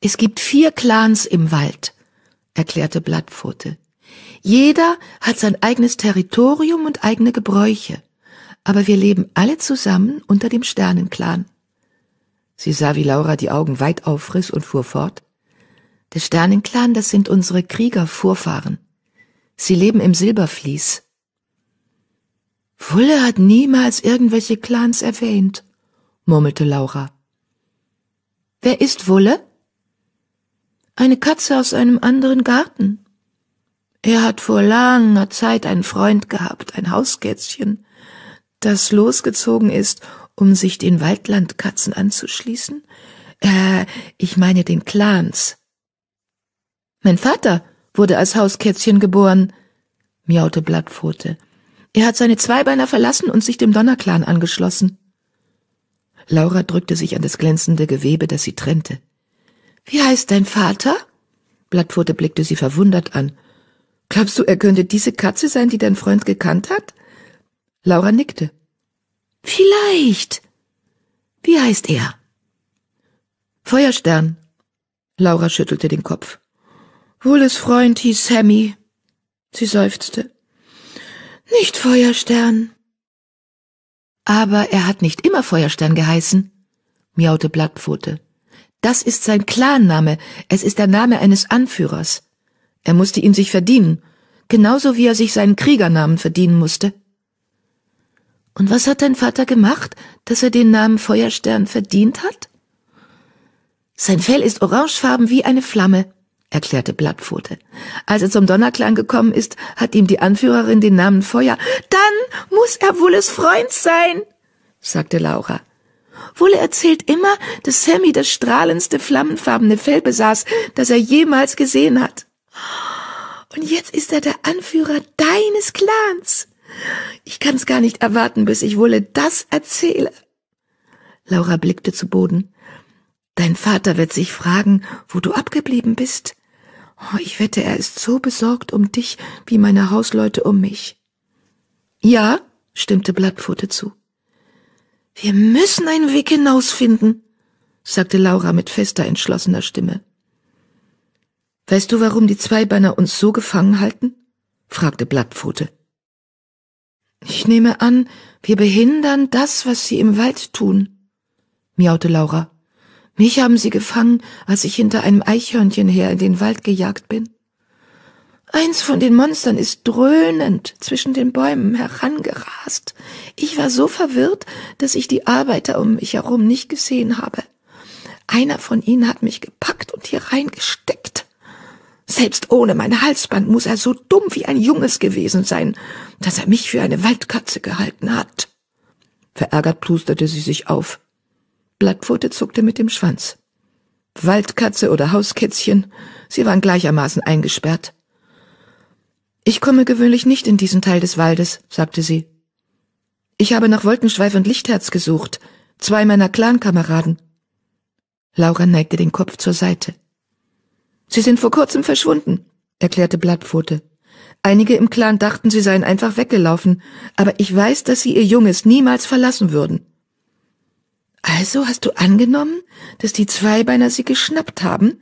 Es gibt vier Clans im Wald, erklärte Blattpfote. Jeder hat sein eigenes Territorium und eigene Gebräuche, aber wir leben alle zusammen unter dem Sternenclan. Sie sah, wie Laura die Augen weit aufriss und fuhr fort. Der Sternenclan, das sind unsere Kriegervorfahren. Sie leben im Silberflies. Wulle hat niemals irgendwelche Clans erwähnt, murmelte Laura. Wer ist Wulle? Eine Katze aus einem anderen Garten. Er hat vor langer Zeit einen Freund gehabt, ein Hauskätzchen, das losgezogen ist, um sich den Waldlandkatzen anzuschließen. Äh, ich meine den Clans. Mein Vater wurde als Hauskätzchen geboren, miaute Blattpfote. Er hat seine Zweibeiner verlassen und sich dem Donnerclan angeschlossen. Laura drückte sich an das glänzende Gewebe, das sie trennte. Wie heißt dein Vater? Blattpfote blickte sie verwundert an. Glaubst du, er könnte diese Katze sein, die dein Freund gekannt hat? Laura nickte. Vielleicht. Wie heißt er? Feuerstern. Laura schüttelte den Kopf. Wohles Freund hieß Sammy. Sie seufzte. Nicht Feuerstern. Aber er hat nicht immer Feuerstern geheißen, miaute Blattpfote. Das ist sein Clanname. Es ist der Name eines Anführers. Er musste ihn sich verdienen, genauso wie er sich seinen Kriegernamen verdienen musste. Und was hat dein Vater gemacht, dass er den Namen Feuerstern verdient hat? Sein Fell ist orangefarben wie eine Flamme, erklärte Blattpfote. Als er zum Donnerklang gekommen ist, hat ihm die Anführerin den Namen Feuer. Dann muss er Wulles Freund sein, sagte Laura. Wulle erzählt immer, dass Sammy das strahlendste flammenfarbene Fell besaß, das er jemals gesehen hat. Und jetzt ist er der Anführer deines Clans. Ich kann's gar nicht erwarten, bis ich Wulle das erzähle. Laura blickte zu Boden. Dein Vater wird sich fragen, wo du abgeblieben bist, Oh, ich wette, er ist so besorgt um dich wie meine Hausleute um mich. Ja, stimmte Blattpfote zu. Wir müssen einen Weg hinausfinden, sagte Laura mit fester, entschlossener Stimme. Weißt du, warum die Zweibeiner uns so gefangen halten? fragte Blattpfote. Ich nehme an, wir behindern das, was sie im Wald tun, miaute Laura. Mich haben sie gefangen, als ich hinter einem Eichhörnchen her in den Wald gejagt bin. Eins von den Monstern ist dröhnend zwischen den Bäumen herangerast. Ich war so verwirrt, dass ich die Arbeiter um mich herum nicht gesehen habe. Einer von ihnen hat mich gepackt und hier reingesteckt. Selbst ohne mein Halsband muss er so dumm wie ein Junges gewesen sein, dass er mich für eine Waldkatze gehalten hat. Verärgert plusterte sie sich auf. Blattpfote zuckte mit dem Schwanz. Waldkatze oder Hauskätzchen, sie waren gleichermaßen eingesperrt. Ich komme gewöhnlich nicht in diesen Teil des Waldes, sagte sie. Ich habe nach Wolkenschweif und Lichtherz gesucht, zwei meiner Clankameraden. Laura neigte den Kopf zur Seite. Sie sind vor kurzem verschwunden, erklärte Blattpfote. Einige im Clan dachten, sie seien einfach weggelaufen, aber ich weiß, dass sie ihr Junges niemals verlassen würden. Also hast du angenommen, dass die Zweibeiner sie geschnappt haben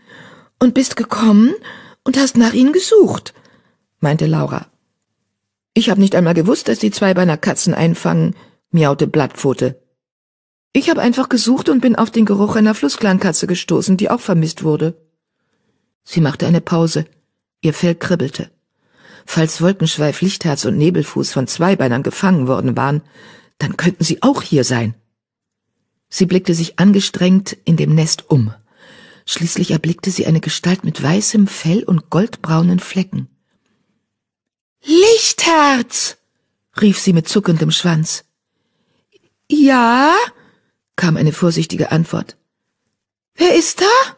und bist gekommen und hast nach ihnen gesucht, meinte Laura. Ich habe nicht einmal gewusst, dass die Zweibeiner Katzen einfangen, miaute Blattpfote. Ich habe einfach gesucht und bin auf den Geruch einer Flussklankatze gestoßen, die auch vermisst wurde. Sie machte eine Pause. Ihr Fell kribbelte. Falls Wolkenschweif, Lichtherz und Nebelfuß von Zweibeinern gefangen worden waren, dann könnten sie auch hier sein. Sie blickte sich angestrengt in dem Nest um. Schließlich erblickte sie eine Gestalt mit weißem Fell und goldbraunen Flecken. Lichtherz! rief sie mit zuckendem Schwanz. Ja? kam eine vorsichtige Antwort. Wer ist da?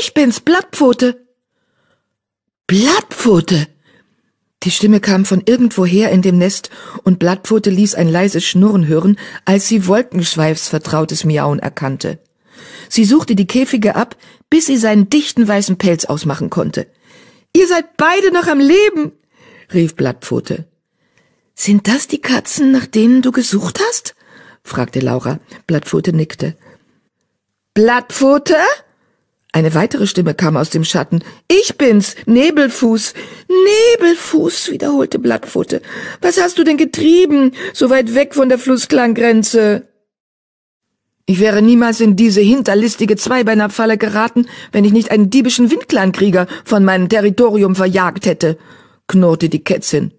Ich bin's, Blattpfote. Blattpfote! Die Stimme kam von irgendwoher in dem Nest, und Blattpfote ließ ein leises Schnurren hören, als sie Wolkenschweifs vertrautes Miauen erkannte. Sie suchte die Käfige ab, bis sie seinen dichten weißen Pelz ausmachen konnte. Ihr seid beide noch am Leben, rief Blattpfote. Sind das die Katzen, nach denen du gesucht hast? fragte Laura. Blattpfote nickte. Blattpfote? Eine weitere Stimme kam aus dem Schatten. Ich bin's, Nebelfuß. Nebelfuß, wiederholte Blattfote. Was hast du denn getrieben, so weit weg von der Flussklanggrenze? Ich wäre niemals in diese hinterlistige Zweibeinerpfalle geraten, wenn ich nicht einen diebischen Windklangkrieger von meinem Territorium verjagt hätte, knurrte die Kätzin.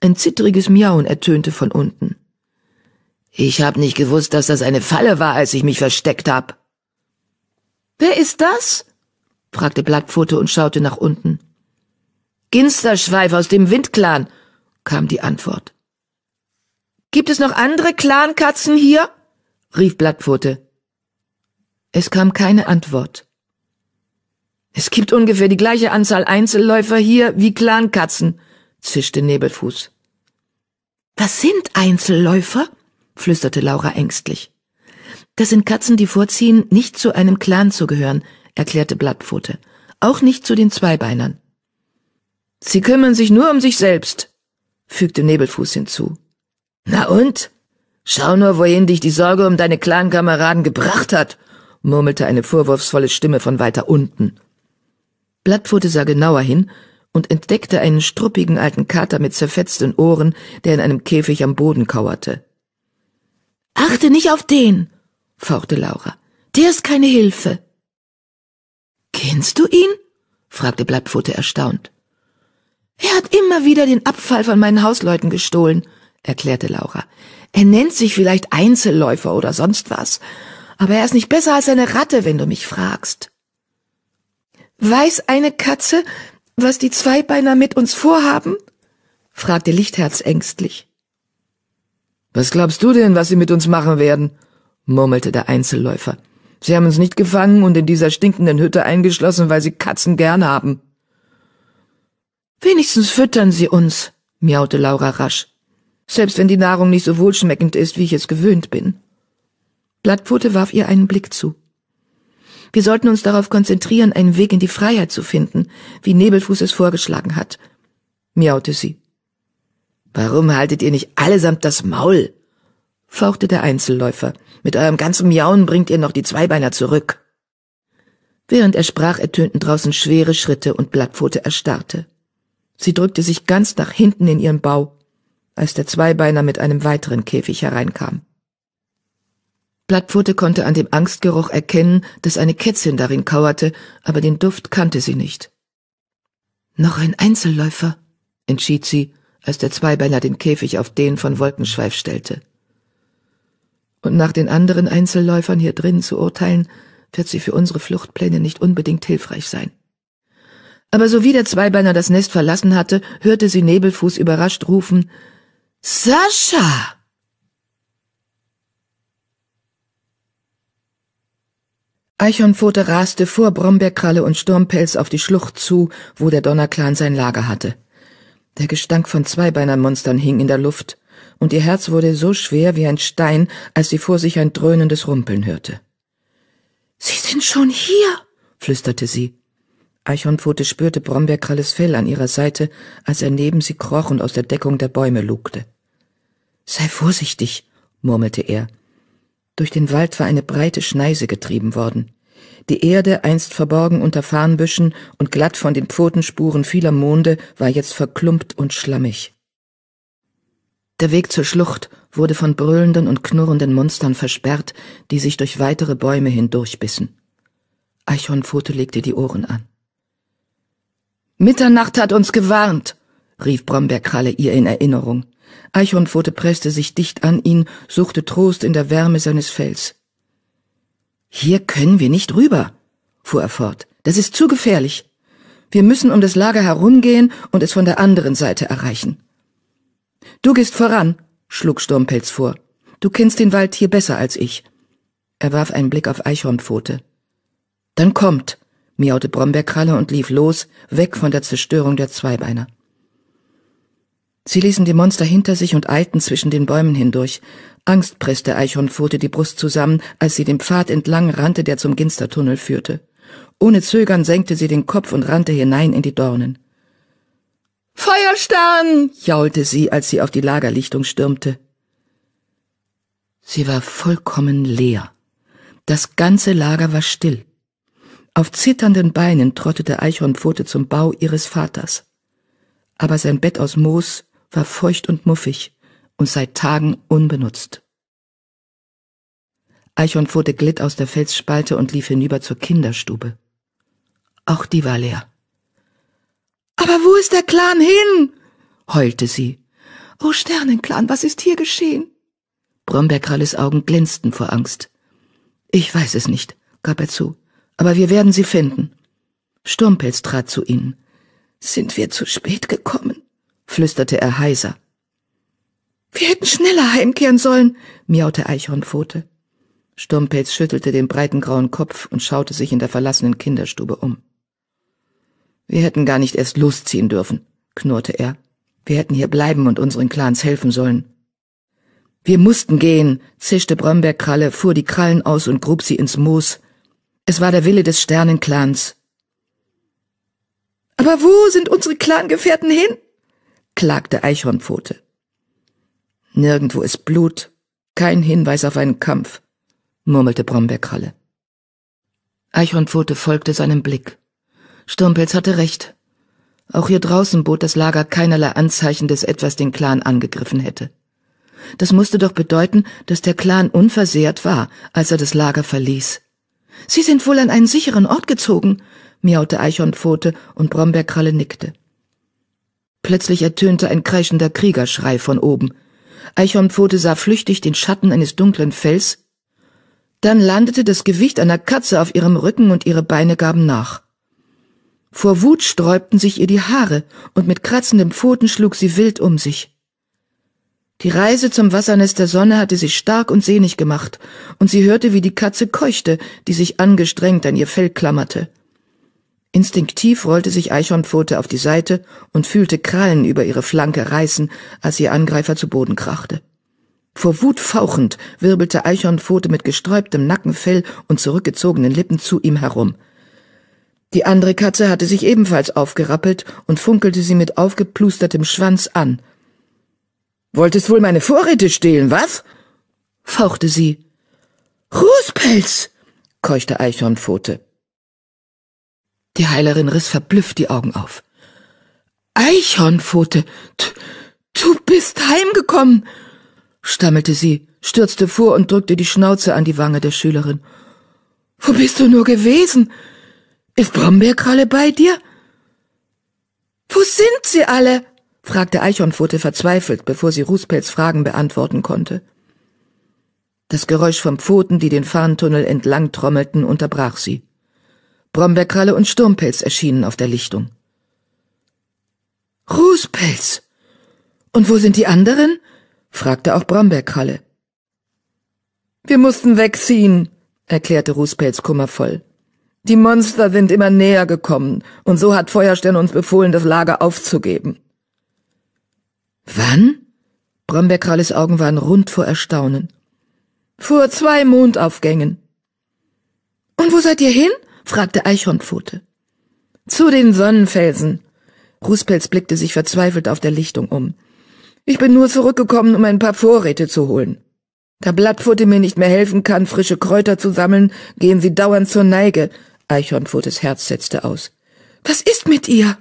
Ein zittriges Miauen ertönte von unten. Ich hab nicht gewusst, dass das eine Falle war, als ich mich versteckt hab, Wer ist das? fragte Blattpfote und schaute nach unten. Ginsterschweif aus dem Windclan, kam die Antwort. Gibt es noch andere Clankatzen hier? rief Blattpfote. Es kam keine Antwort. Es gibt ungefähr die gleiche Anzahl Einzelläufer hier wie Clankatzen, zischte Nebelfuß. Was sind Einzelläufer? flüsterte Laura ängstlich. Das sind Katzen, die vorziehen, nicht zu einem Clan zu gehören, erklärte Blattpfote. Auch nicht zu den Zweibeinern. Sie kümmern sich nur um sich selbst, fügte Nebelfuß hinzu. Na und? Schau nur, wohin dich die Sorge um deine Clankameraden gebracht hat, murmelte eine vorwurfsvolle Stimme von weiter unten. Blattpfote sah genauer hin und entdeckte einen struppigen alten Kater mit zerfetzten Ohren, der in einem Käfig am Boden kauerte. Achte nicht auf den, fauchte Laura. Der ist keine Hilfe. Kennst du ihn? fragte Blattpfote erstaunt. Er hat immer wieder den Abfall von meinen Hausleuten gestohlen, erklärte Laura. Er nennt sich vielleicht Einzelläufer oder sonst was, aber er ist nicht besser als eine Ratte, wenn du mich fragst. Weiß eine Katze, was die Zweibeiner mit uns vorhaben? fragte Lichtherz ängstlich. Was glaubst du denn, was sie mit uns machen werden? murmelte der Einzelläufer. Sie haben uns nicht gefangen und in dieser stinkenden Hütte eingeschlossen, weil sie Katzen gern haben. Wenigstens füttern sie uns, miaute Laura rasch, selbst wenn die Nahrung nicht so wohlschmeckend ist, wie ich es gewöhnt bin. Blattpfote warf ihr einen Blick zu. Wir sollten uns darauf konzentrieren, einen Weg in die Freiheit zu finden, wie Nebelfuß es vorgeschlagen hat, miaute sie. Warum haltet ihr nicht allesamt das Maul? fauchte der Einzelläufer. Mit eurem ganzen Miauen bringt ihr noch die Zweibeiner zurück. Während er sprach, ertönten draußen schwere Schritte und Blattpfote erstarrte. Sie drückte sich ganz nach hinten in ihren Bau, als der Zweibeiner mit einem weiteren Käfig hereinkam. Blattpfote konnte an dem Angstgeruch erkennen, dass eine Kätzchen darin kauerte, aber den Duft kannte sie nicht. Noch ein Einzelläufer, entschied sie, als der Zweibeiner den Käfig auf den von Wolkenschweif stellte. Und nach den anderen Einzelläufern hier drin zu urteilen, wird sie für unsere Fluchtpläne nicht unbedingt hilfreich sein. Aber sowie der Zweibeiner das Nest verlassen hatte, hörte sie Nebelfuß überrascht rufen Sascha. Eichhornpfote raste vor Brombeerkralle und Sturmpelz auf die Schlucht zu, wo der Donnerclan sein Lager hatte. Der Gestank von Zweibeinermonstern hing in der Luft und ihr Herz wurde so schwer wie ein Stein, als sie vor sich ein dröhnendes Rumpeln hörte. Sie sind schon hier, flüsterte sie. Eichhornpfote spürte Brombeerkralles Fell an ihrer Seite, als er neben sie kroch und aus der Deckung der Bäume lugte. Sei vorsichtig, murmelte er. Durch den Wald war eine breite Schneise getrieben worden. Die Erde, einst verborgen unter Farnbüschen und glatt von den Pfotenspuren vieler Monde, war jetzt verklumpt und schlammig. Der Weg zur Schlucht wurde von brüllenden und knurrenden Monstern versperrt, die sich durch weitere Bäume hindurchbissen. Eichhornpfote legte die Ohren an. Mitternacht hat uns gewarnt, rief Brombeerkralle ihr in Erinnerung. Eichhornpfote presste sich dicht an ihn, suchte Trost in der Wärme seines Fells. Hier können wir nicht rüber, fuhr er fort. Das ist zu gefährlich. Wir müssen um das Lager herumgehen und es von der anderen Seite erreichen. Du gehst voran, schlug Sturmpelz vor. Du kennst den Wald hier besser als ich. Er warf einen Blick auf Eichhornpfote. Dann kommt, miaute Brombeerkralle und lief los, weg von der Zerstörung der Zweibeiner. Sie ließen die Monster hinter sich und eilten zwischen den Bäumen hindurch. Angst presste Eichhornpfote die Brust zusammen, als sie den Pfad entlang rannte, der zum Ginstertunnel führte. Ohne Zögern senkte sie den Kopf und rannte hinein in die Dornen. Feuerstern! jaulte sie, als sie auf die Lagerlichtung stürmte. Sie war vollkommen leer. Das ganze Lager war still. Auf zitternden Beinen trottete Eichhornpfote zum Bau ihres Vaters. Aber sein Bett aus Moos war feucht und muffig und seit Tagen unbenutzt. Eichhornpfote glitt aus der Felsspalte und lief hinüber zur Kinderstube. Auch die war leer. Aber wo ist der Clan hin? heulte sie. oh Sternenclan, was ist hier geschehen? Brombeerkralles Augen glänzten vor Angst. Ich weiß es nicht, gab er zu, aber wir werden sie finden. Sturmpelz trat zu ihnen. Sind wir zu spät gekommen? flüsterte er heiser. Wir hätten schneller heimkehren sollen, miaute Eichhornpfote. Sturmpelz schüttelte den breiten grauen Kopf und schaute sich in der verlassenen Kinderstube um. Wir hätten gar nicht erst losziehen dürfen, knurrte er. Wir hätten hier bleiben und unseren Clans helfen sollen. Wir mussten gehen, zischte Brombeerkralle, fuhr die Krallen aus und grub sie ins Moos. Es war der Wille des Sternenclans. Aber wo sind unsere Clangefährten hin? klagte Eichhornpfote. Nirgendwo ist Blut, kein Hinweis auf einen Kampf, murmelte Brombeerkralle. Eichhornpfote folgte seinem Blick Sturmpelz hatte recht. Auch hier draußen bot das Lager keinerlei Anzeichen, dass etwas den Clan angegriffen hätte. Das musste doch bedeuten, dass der Clan unversehrt war, als er das Lager verließ. Sie sind wohl an einen sicheren Ort gezogen, miaute Eichhornpfote und Brombeerkralle nickte. Plötzlich ertönte ein kreischender Kriegerschrei von oben. Eichhornpfote sah flüchtig den Schatten eines dunklen Fells. Dann landete das Gewicht einer Katze auf ihrem Rücken und ihre Beine gaben nach. Vor Wut sträubten sich ihr die Haare, und mit kratzenden Pfoten schlug sie wild um sich. Die Reise zum Wassernest der Sonne hatte sie stark und sehnig gemacht, und sie hörte, wie die Katze keuchte, die sich angestrengt an ihr Fell klammerte. Instinktiv rollte sich Eichhornpfote auf die Seite und fühlte Krallen über ihre Flanke reißen, als ihr Angreifer zu Boden krachte. Vor Wut fauchend wirbelte Eichhornpfote mit gesträubtem Nackenfell und zurückgezogenen Lippen zu ihm herum. Die andere Katze hatte sich ebenfalls aufgerappelt und funkelte sie mit aufgeplustertem Schwanz an. Wolltest wohl meine Vorräte stehlen, was? fauchte sie. Rußpelz! keuchte Eichhornpfote. Die Heilerin riss verblüfft die Augen auf. Eichhornpfote, du bist heimgekommen, stammelte sie, stürzte vor und drückte die Schnauze an die Wange der Schülerin. Wo bist du nur gewesen? Ist Brombeerkralle bei dir? Wo sind sie alle? fragte Eichhornpfote verzweifelt, bevor sie Rußpelz Fragen beantworten konnte. Das Geräusch von Pfoten, die den Fahnentunnel entlang trommelten, unterbrach sie. Brombeerkralle und Sturmpelz erschienen auf der Lichtung. Rußpelz! Und wo sind die anderen? fragte auch Brombeerkralle. Wir mussten wegziehen, erklärte Rußpelz kummervoll. Die Monster sind immer näher gekommen, und so hat Feuerstern uns befohlen, das Lager aufzugeben. Wann? Brombeerkralles Augen waren rund vor Erstaunen. Vor zwei Mondaufgängen. Und wo seid ihr hin? fragte Eichhornpfote. Zu den Sonnenfelsen. Ruspelz blickte sich verzweifelt auf der Lichtung um. Ich bin nur zurückgekommen, um ein paar Vorräte zu holen. Da Blattpfote mir nicht mehr helfen kann, frische Kräuter zu sammeln, gehen sie dauernd zur Neige, Eichhornpfotes Herz setzte aus. Was ist mit ihr?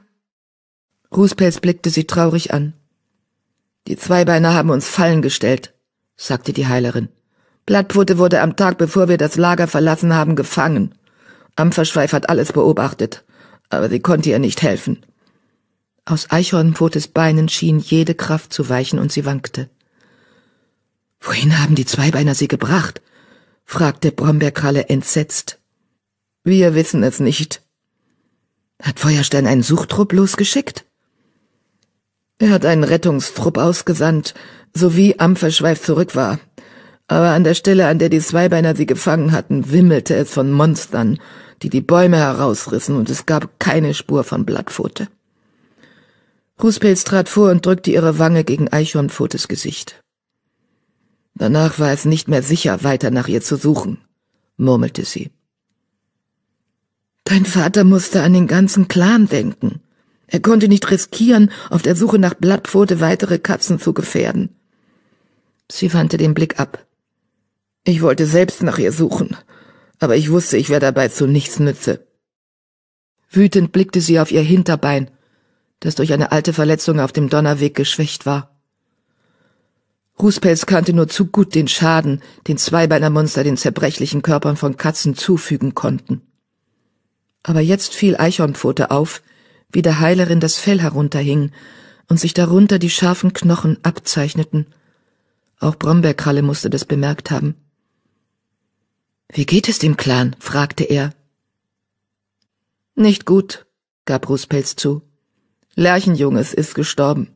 Rußpelz blickte sie traurig an. Die Zweibeiner haben uns Fallen gestellt, sagte die Heilerin. Blattpfote wurde am Tag, bevor wir das Lager verlassen haben, gefangen. Ampferschweif hat alles beobachtet, aber sie konnte ihr nicht helfen. Aus Eichhornpfotes Beinen schien jede Kraft zu weichen und sie wankte. Wohin haben die Zweibeiner sie gebracht? fragte Brombeerkralle entsetzt. Wir wissen es nicht. Hat Feuerstein einen Suchtrupp losgeschickt? Er hat einen Rettungstrupp ausgesandt, sowie Ampferschweif zurück war. Aber an der Stelle, an der die Zweibeiner sie gefangen hatten, wimmelte es von Monstern, die die Bäume herausrissen, und es gab keine Spur von Blattpfote. Ruspelz trat vor und drückte ihre Wange gegen Eichhornpfotes Gesicht. Danach war es nicht mehr sicher, weiter nach ihr zu suchen, murmelte sie. Dein Vater musste an den ganzen Clan denken. Er konnte nicht riskieren, auf der Suche nach Blattpfote weitere Katzen zu gefährden. Sie wandte den Blick ab. Ich wollte selbst nach ihr suchen, aber ich wusste, ich wäre dabei zu nichts nütze. Wütend blickte sie auf ihr Hinterbein, das durch eine alte Verletzung auf dem Donnerweg geschwächt war. Ruspels kannte nur zu gut den Schaden, den Zweibeinermonster den zerbrechlichen Körpern von Katzen zufügen konnten. Aber jetzt fiel Eichhornpfote auf, wie der Heilerin das Fell herunterhing und sich darunter die scharfen Knochen abzeichneten. Auch Brombeerkralle musste das bemerkt haben. Wie geht es dem Clan? fragte er. Nicht gut, gab Rußpelz zu. Lerchenjunges ist gestorben.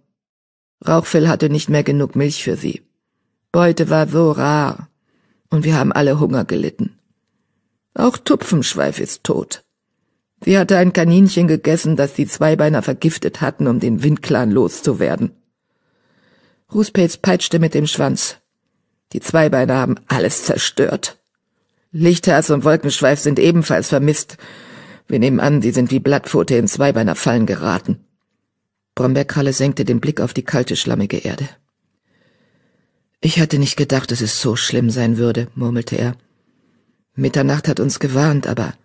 Rauchfell hatte nicht mehr genug Milch für sie. Beute war so rar, und wir haben alle Hunger gelitten. Auch Tupfenschweif ist tot. Sie hatte ein Kaninchen gegessen, das die Zweibeiner vergiftet hatten, um den Windclan loszuwerden. Rußpelz peitschte mit dem Schwanz. Die Zweibeiner haben alles zerstört. Lichtherz und Wolkenschweif sind ebenfalls vermisst. Wir nehmen an, sie sind wie Blattpfote in Zweibeiner Fallen geraten. Brombeerkralle senkte den Blick auf die kalte, schlammige Erde. Ich hatte nicht gedacht, dass es so schlimm sein würde, murmelte er. Mitternacht hat uns gewarnt, aber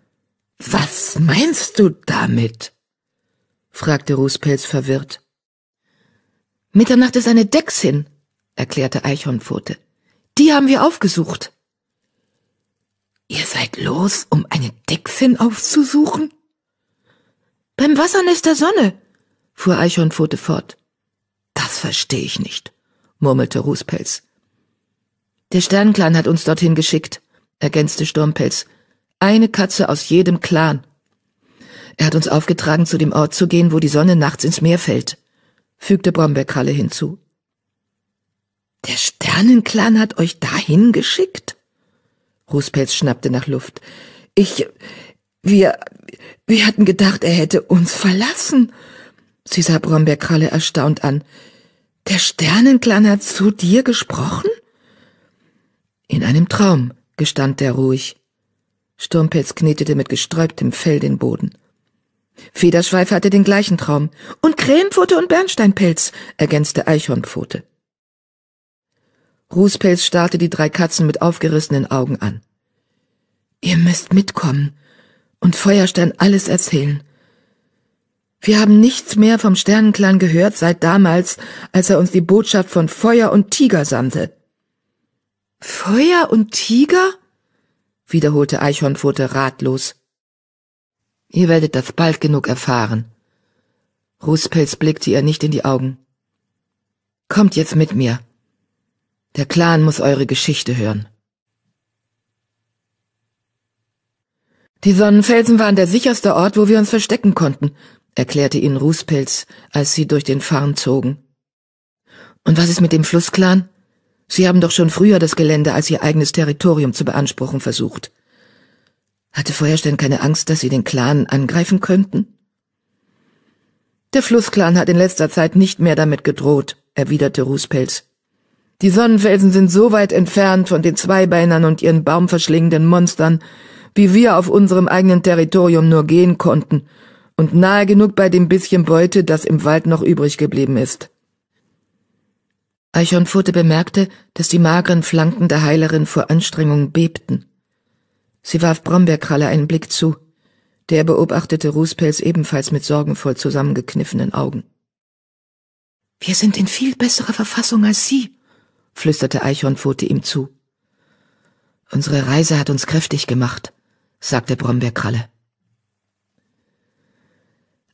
was meinst du damit? fragte Rußpelz verwirrt. Mitternacht ist eine Dexin, erklärte Eichhornpfote. Die haben wir aufgesucht. Ihr seid los, um eine Dexin aufzusuchen? Beim Wassernest der Sonne, fuhr Eichhornpfote fort. Das verstehe ich nicht, murmelte Rußpelz. Der Sternklan hat uns dorthin geschickt, ergänzte Sturmpelz. Eine Katze aus jedem Clan. Er hat uns aufgetragen, zu dem Ort zu gehen, wo die Sonne nachts ins Meer fällt, fügte Brombeerkralle hinzu. Der Sternenclan hat euch dahin geschickt? Rußpelz schnappte nach Luft. Ich, wir, wir hatten gedacht, er hätte uns verlassen. Sie sah Brombeerkralle erstaunt an. Der Sternenclan hat zu dir gesprochen? In einem Traum, gestand er ruhig. Sturmpelz knetete mit gesträubtem Fell den Boden. Federschweif hatte den gleichen Traum. Und Cremepfote und Bernsteinpelz, ergänzte Eichhornpfote. Rußpelz starrte die drei Katzen mit aufgerissenen Augen an. Ihr müsst mitkommen und Feuerstein alles erzählen. Wir haben nichts mehr vom Sternenclan gehört seit damals, als er uns die Botschaft von Feuer und Tiger sandte. Feuer und Tiger? wiederholte Eichhornpfote ratlos. Ihr werdet das bald genug erfahren. Rußpelz blickte ihr nicht in die Augen. Kommt jetzt mit mir. Der Clan muss eure Geschichte hören. Die Sonnenfelsen waren der sicherste Ort, wo wir uns verstecken konnten, erklärte ihnen Rußpelz, als sie durch den Farn zogen. Und was ist mit dem Flussclan? Sie haben doch schon früher das Gelände als Ihr eigenes Territorium zu beanspruchen versucht. Hatte Feuerstein keine Angst, dass Sie den Clan angreifen könnten? Der Flussclan hat in letzter Zeit nicht mehr damit gedroht, erwiderte Rußpelz. Die Sonnenfelsen sind so weit entfernt von den Zweibeinern und ihren baumverschlingenden Monstern, wie wir auf unserem eigenen Territorium nur gehen konnten, und nahe genug bei dem bisschen Beute, das im Wald noch übrig geblieben ist. Eichhornfote bemerkte, dass die mageren Flanken der Heilerin vor Anstrengung bebten. Sie warf Brombeerkralle einen Blick zu. Der beobachtete Rußpelz ebenfalls mit sorgenvoll zusammengekniffenen Augen. Wir sind in viel besserer Verfassung als Sie, flüsterte Eichhornfote ihm zu. Unsere Reise hat uns kräftig gemacht, sagte Brombeerkralle.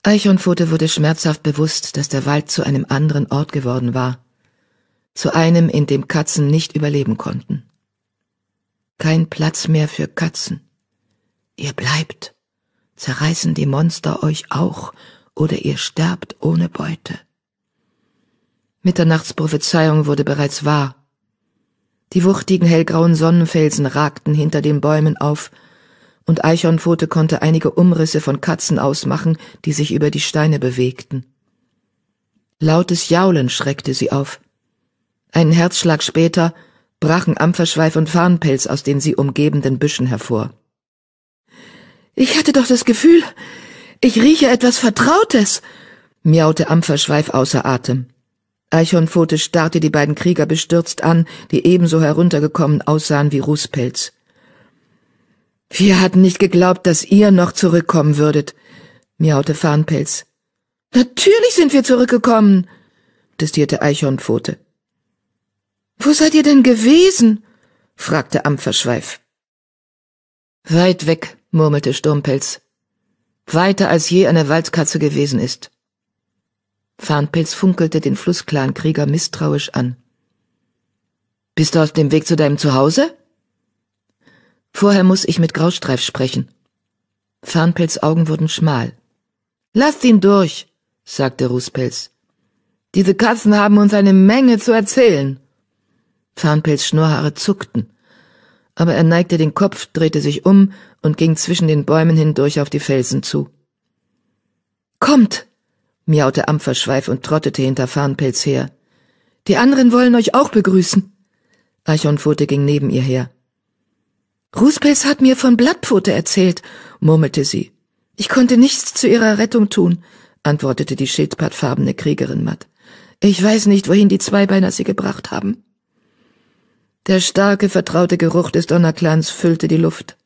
Eichhornfote wurde schmerzhaft bewusst, dass der Wald zu einem anderen Ort geworden war, zu einem, in dem Katzen nicht überleben konnten. Kein Platz mehr für Katzen. Ihr bleibt, zerreißen die Monster euch auch, oder ihr sterbt ohne Beute. Mitternachtsprophezeiung wurde bereits wahr. Die wuchtigen hellgrauen Sonnenfelsen ragten hinter den Bäumen auf, und Eichhornpfote konnte einige Umrisse von Katzen ausmachen, die sich über die Steine bewegten. Lautes Jaulen schreckte sie auf, einen Herzschlag später brachen Ampferschweif und Farnpelz aus den sie umgebenden Büschen hervor. Ich hatte doch das Gefühl, ich rieche etwas Vertrautes, miaute Ampferschweif außer Atem. Eichhornpfote starrte die beiden Krieger bestürzt an, die ebenso heruntergekommen aussahen wie Rußpelz. Wir hatten nicht geglaubt, dass ihr noch zurückkommen würdet, miaute Farnpelz. Natürlich sind wir zurückgekommen, testierte Eichhornpfote. Wo seid ihr denn gewesen? fragte Ampferschweif. Weit weg, murmelte Sturmpelz. Weiter als je eine Waldkatze gewesen ist. Farnpelz funkelte den Flussklankrieger misstrauisch an. Bist du auf dem Weg zu deinem Zuhause? Vorher muss ich mit Graustreif sprechen. Farnpelz Augen wurden schmal. Lasst ihn durch, sagte Rußpelz. Diese Katzen haben uns eine Menge zu erzählen. Farnpels Schnurrhaare zuckten. Aber er neigte den Kopf, drehte sich um und ging zwischen den Bäumen hindurch auf die Felsen zu. Kommt! miaute Ampferschweif und trottete hinter Farnpelz her. Die anderen wollen euch auch begrüßen. Archonpfote ging neben ihr her. Rußpelz hat mir von Blattpfote erzählt, murmelte sie. Ich konnte nichts zu ihrer Rettung tun, antwortete die schildpattfarbene Kriegerin matt. Ich weiß nicht, wohin die Zweibeiner sie gebracht haben. Der starke, vertraute Geruch des Donnerklans füllte die Luft.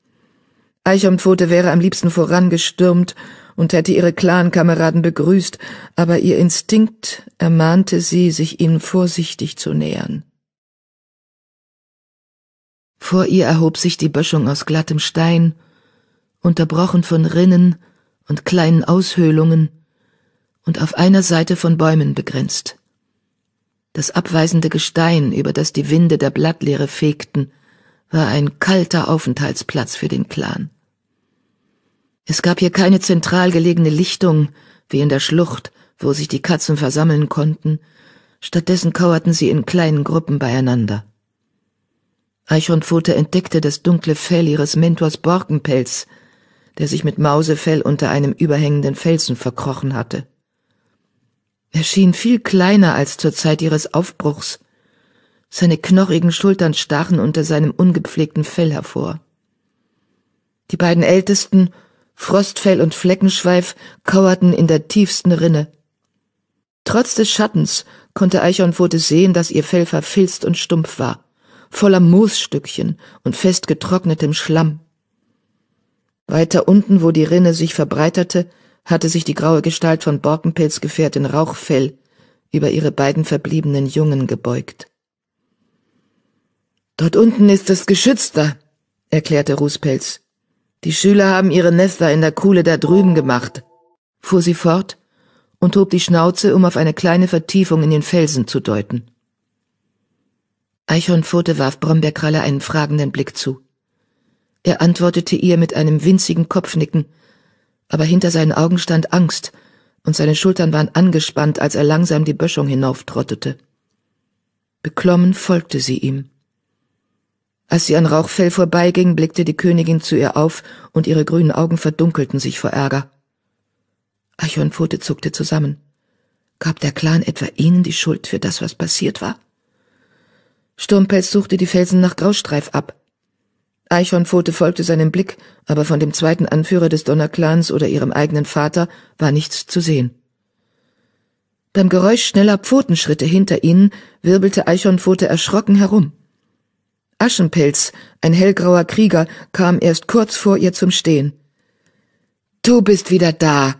Eichhornpfote wäre am liebsten vorangestürmt und hätte ihre Clankameraden begrüßt, aber ihr Instinkt ermahnte sie, sich ihnen vorsichtig zu nähern. Vor ihr erhob sich die Böschung aus glattem Stein, unterbrochen von Rinnen und kleinen Aushöhlungen und auf einer Seite von Bäumen begrenzt. Das abweisende Gestein, über das die Winde der Blattlehre fegten, war ein kalter Aufenthaltsplatz für den Clan. Es gab hier keine zentral gelegene Lichtung, wie in der Schlucht, wo sich die Katzen versammeln konnten, stattdessen kauerten sie in kleinen Gruppen beieinander. Eichhornpfote entdeckte das dunkle Fell ihres Mentors Borkenpelz, der sich mit Mausefell unter einem überhängenden Felsen verkrochen hatte. Er schien viel kleiner als zur Zeit ihres Aufbruchs. Seine knochigen Schultern stachen unter seinem ungepflegten Fell hervor. Die beiden Ältesten, Frostfell und Fleckenschweif, kauerten in der tiefsten Rinne. Trotz des Schattens konnte Eichhornpfote sehen, dass ihr Fell verfilzt und stumpf war, voller Moosstückchen und fest getrocknetem Schlamm. Weiter unten, wo die Rinne sich verbreiterte, hatte sich die graue Gestalt von Borkenpilz gefährt in Rauchfell über ihre beiden verbliebenen Jungen gebeugt. Dort unten ist es geschützter, erklärte Rußpelz. Die Schüler haben ihre Nester in der Kuhle da drüben gemacht, fuhr sie fort und hob die Schnauze, um auf eine kleine Vertiefung in den Felsen zu deuten. Eichhornpfote warf Brombeerkralle einen fragenden Blick zu. Er antwortete ihr mit einem winzigen Kopfnicken, aber hinter seinen Augen stand Angst, und seine Schultern waren angespannt, als er langsam die Böschung hinauftrottete. Beklommen folgte sie ihm. Als sie an Rauchfell vorbeiging, blickte die Königin zu ihr auf, und ihre grünen Augen verdunkelten sich vor Ärger. Eichhornpfote zuckte zusammen. Gab der Clan etwa ihnen die Schuld für das, was passiert war? Sturmpelz suchte die Felsen nach Graustreif ab. Eichhornpfote folgte seinem Blick, aber von dem zweiten Anführer des Donnerclans oder ihrem eigenen Vater war nichts zu sehen. Beim Geräusch schneller Pfotenschritte hinter ihnen wirbelte Eichhornpfote erschrocken herum. Aschenpelz, ein hellgrauer Krieger, kam erst kurz vor ihr zum Stehen. Du bist wieder da!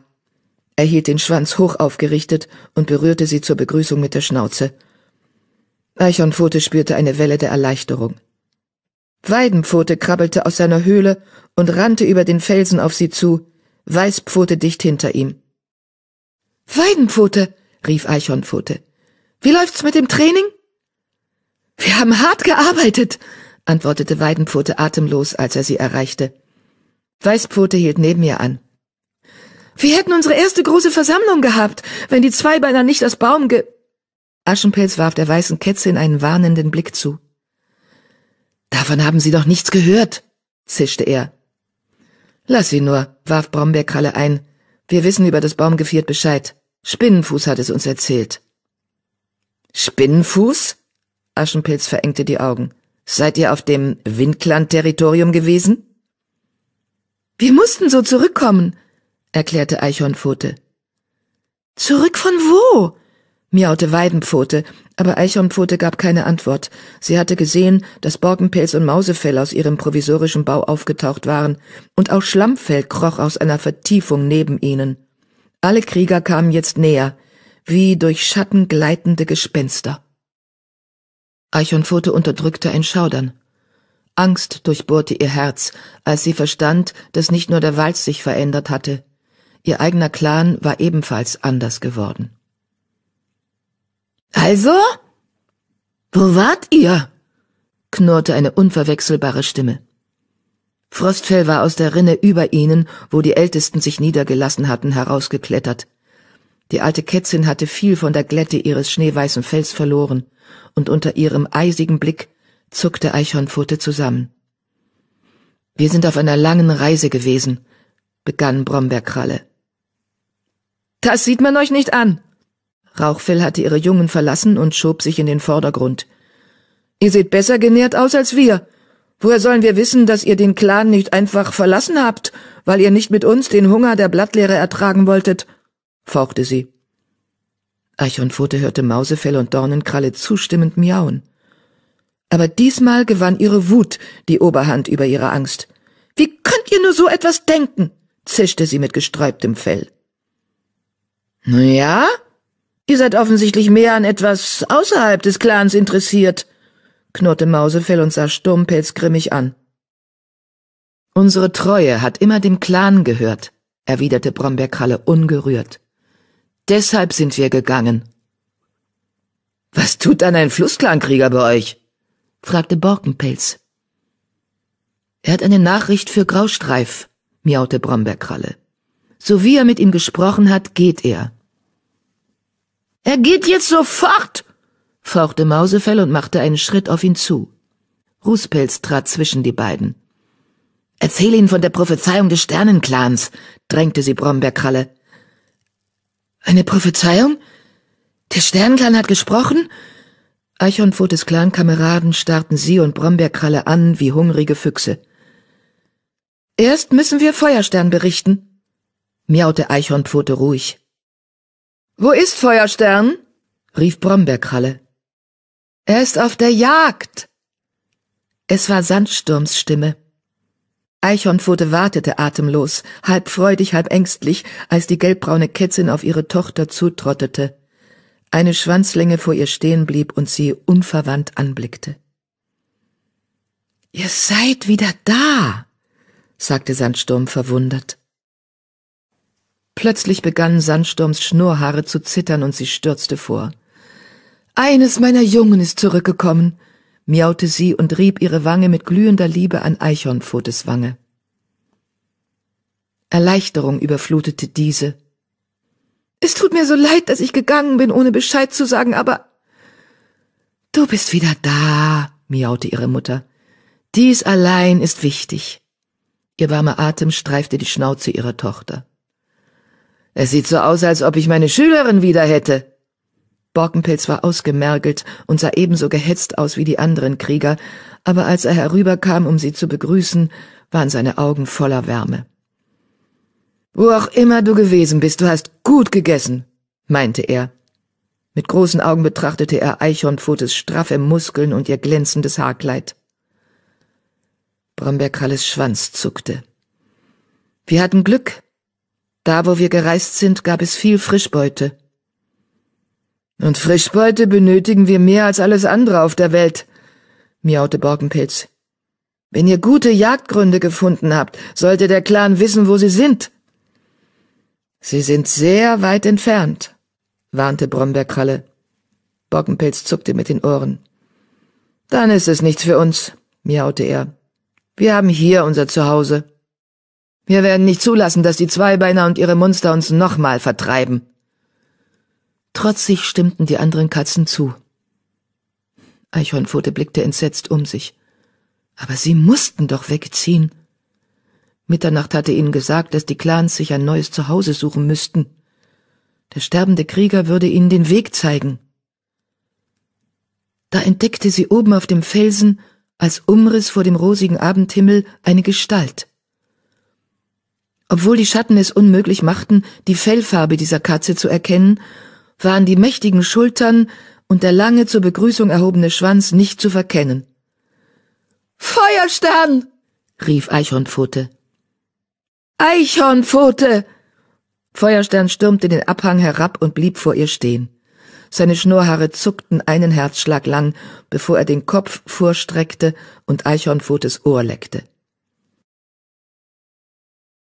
Er hielt den Schwanz hoch aufgerichtet und berührte sie zur Begrüßung mit der Schnauze. Eichhornpfote spürte eine Welle der Erleichterung. Weidenpfote krabbelte aus seiner Höhle und rannte über den Felsen auf sie zu, Weißpfote dicht hinter ihm. Weidenpfote, rief Eichhornpfote, wie läuft's mit dem Training? Wir haben hart gearbeitet, antwortete Weidenpfote atemlos, als er sie erreichte. Weißpfote hielt neben ihr an. Wir hätten unsere erste große Versammlung gehabt, wenn die Zweibeiner nicht aus Baum ge... Aschenpelz warf der weißen Kätze in einen warnenden Blick zu. Davon haben Sie doch nichts gehört, zischte er. Lass sie nur, warf Brombeerkralle ein. Wir wissen über das Baumgeviert Bescheid. Spinnenfuß hat es uns erzählt. Spinnenfuß? Aschenpilz verengte die Augen. Seid ihr auf dem Windland-Territorium gewesen? Wir mussten so zurückkommen, erklärte Eichhornpfote. Zurück von wo? miaute Weidenpfote, aber Eichhornpfote gab keine Antwort. Sie hatte gesehen, dass Borkenpelz und Mausefell aus ihrem provisorischen Bau aufgetaucht waren, und auch Schlammfell kroch aus einer Vertiefung neben ihnen. Alle Krieger kamen jetzt näher, wie durch Schatten gleitende Gespenster. Eichhornpfote unterdrückte ein Schaudern. Angst durchbohrte ihr Herz, als sie verstand, dass nicht nur der Wald sich verändert hatte. Ihr eigener Clan war ebenfalls anders geworden. Also? Wo wart ihr? knurrte eine unverwechselbare Stimme. Frostfell war aus der Rinne über ihnen, wo die Ältesten sich niedergelassen hatten, herausgeklettert. Die alte Kätzin hatte viel von der Glätte ihres schneeweißen Fells verloren, und unter ihrem eisigen Blick zuckte Eichhornpfote zusammen. Wir sind auf einer langen Reise gewesen, begann Brombeerkralle. Das sieht man euch nicht an, Rauchfell hatte ihre Jungen verlassen und schob sich in den Vordergrund. Ihr seht besser genährt aus als wir. Woher sollen wir wissen, dass ihr den Clan nicht einfach verlassen habt, weil ihr nicht mit uns den Hunger der Blattlehre ertragen wolltet? fauchte sie. Eichhornpfote hörte Mausefell und Dornenkralle zustimmend miauen. Aber diesmal gewann ihre Wut die Oberhand über ihre Angst. Wie könnt ihr nur so etwas denken? zischte sie mit gesträubtem Fell. Ja, Ihr seid offensichtlich mehr an etwas außerhalb des Clans interessiert, knurrte Mausefell und sah Sturmpelz grimmig an. Unsere Treue hat immer dem Clan gehört, erwiderte Brombeerkralle ungerührt. Deshalb sind wir gegangen. Was tut dann ein Flussklankrieger bei euch? fragte Borkenpelz. Er hat eine Nachricht für Graustreif, miaute Brombeerkralle. So wie er mit ihm gesprochen hat, geht er. Er geht jetzt sofort! fauchte Mausefell und machte einen Schritt auf ihn zu. Rußpelz trat zwischen die beiden. Erzähl ihn von der Prophezeiung des Sternenclans, drängte sie Brombeerkralle. Eine Prophezeiung? Der Sternenclan hat gesprochen? Eichhornpfotes Clankameraden starrten sie und Brombeerkralle an wie hungrige Füchse. Erst müssen wir Feuerstern berichten, miaute Eichhornpfote ruhig. Wo ist Feuerstern? rief Brombeerkralle. Er ist auf der Jagd. Es war Sandsturms Stimme. Eichhornpfote wartete atemlos, halb freudig, halb ängstlich, als die gelbbraune Kätzin auf ihre Tochter zutrottete, eine Schwanzlänge vor ihr stehen blieb und sie unverwandt anblickte. Ihr seid wieder da, sagte Sandsturm verwundert. Plötzlich begannen Sandsturms Schnurrhaare zu zittern und sie stürzte vor. Eines meiner Jungen ist zurückgekommen, miaute sie und rieb ihre Wange mit glühender Liebe an Eichhornpfotes Wange. Erleichterung überflutete diese. Es tut mir so leid, dass ich gegangen bin, ohne Bescheid zu sagen, aber du bist wieder da, miaute ihre Mutter. Dies allein ist wichtig. Ihr warmer Atem streifte die Schnauze ihrer Tochter. Es sieht so aus, als ob ich meine Schülerin wieder hätte. Borkenpilz war ausgemergelt und sah ebenso gehetzt aus wie die anderen Krieger, aber als er herüberkam, um sie zu begrüßen, waren seine Augen voller Wärme. Wo auch immer du gewesen bist, du hast gut gegessen, meinte er. Mit großen Augen betrachtete er Eichhornpfotes straffe Muskeln und ihr glänzendes Haarkleid. Brombeerkralles Schwanz zuckte. Wir hatten Glück, da, wo wir gereist sind, gab es viel Frischbeute. Und Frischbeute benötigen wir mehr als alles andere auf der Welt, miaute Borkenpilz. Wenn ihr gute Jagdgründe gefunden habt, sollte der Clan wissen, wo sie sind. Sie sind sehr weit entfernt, warnte Brombeerkralle. Borkenpilz zuckte mit den Ohren. Dann ist es nichts für uns, miaute er. Wir haben hier unser Zuhause. Wir werden nicht zulassen, dass die Zweibeiner und ihre Monster uns nochmal vertreiben. Trotzig stimmten die anderen Katzen zu. Eichhornpfote blickte entsetzt um sich. Aber sie mussten doch wegziehen. Mitternacht hatte ihnen gesagt, dass die Clans sich ein neues Zuhause suchen müssten. Der sterbende Krieger würde ihnen den Weg zeigen. Da entdeckte sie oben auf dem Felsen als Umriss vor dem rosigen Abendhimmel eine Gestalt. Obwohl die Schatten es unmöglich machten, die Fellfarbe dieser Katze zu erkennen, waren die mächtigen Schultern und der lange zur Begrüßung erhobene Schwanz nicht zu verkennen. Feuerstern! rief Eichhornpfote. Eichhornpfote! Feuerstern stürmte den Abhang herab und blieb vor ihr stehen. Seine Schnurrhaare zuckten einen Herzschlag lang, bevor er den Kopf vorstreckte und Eichhornpfotes Ohr leckte.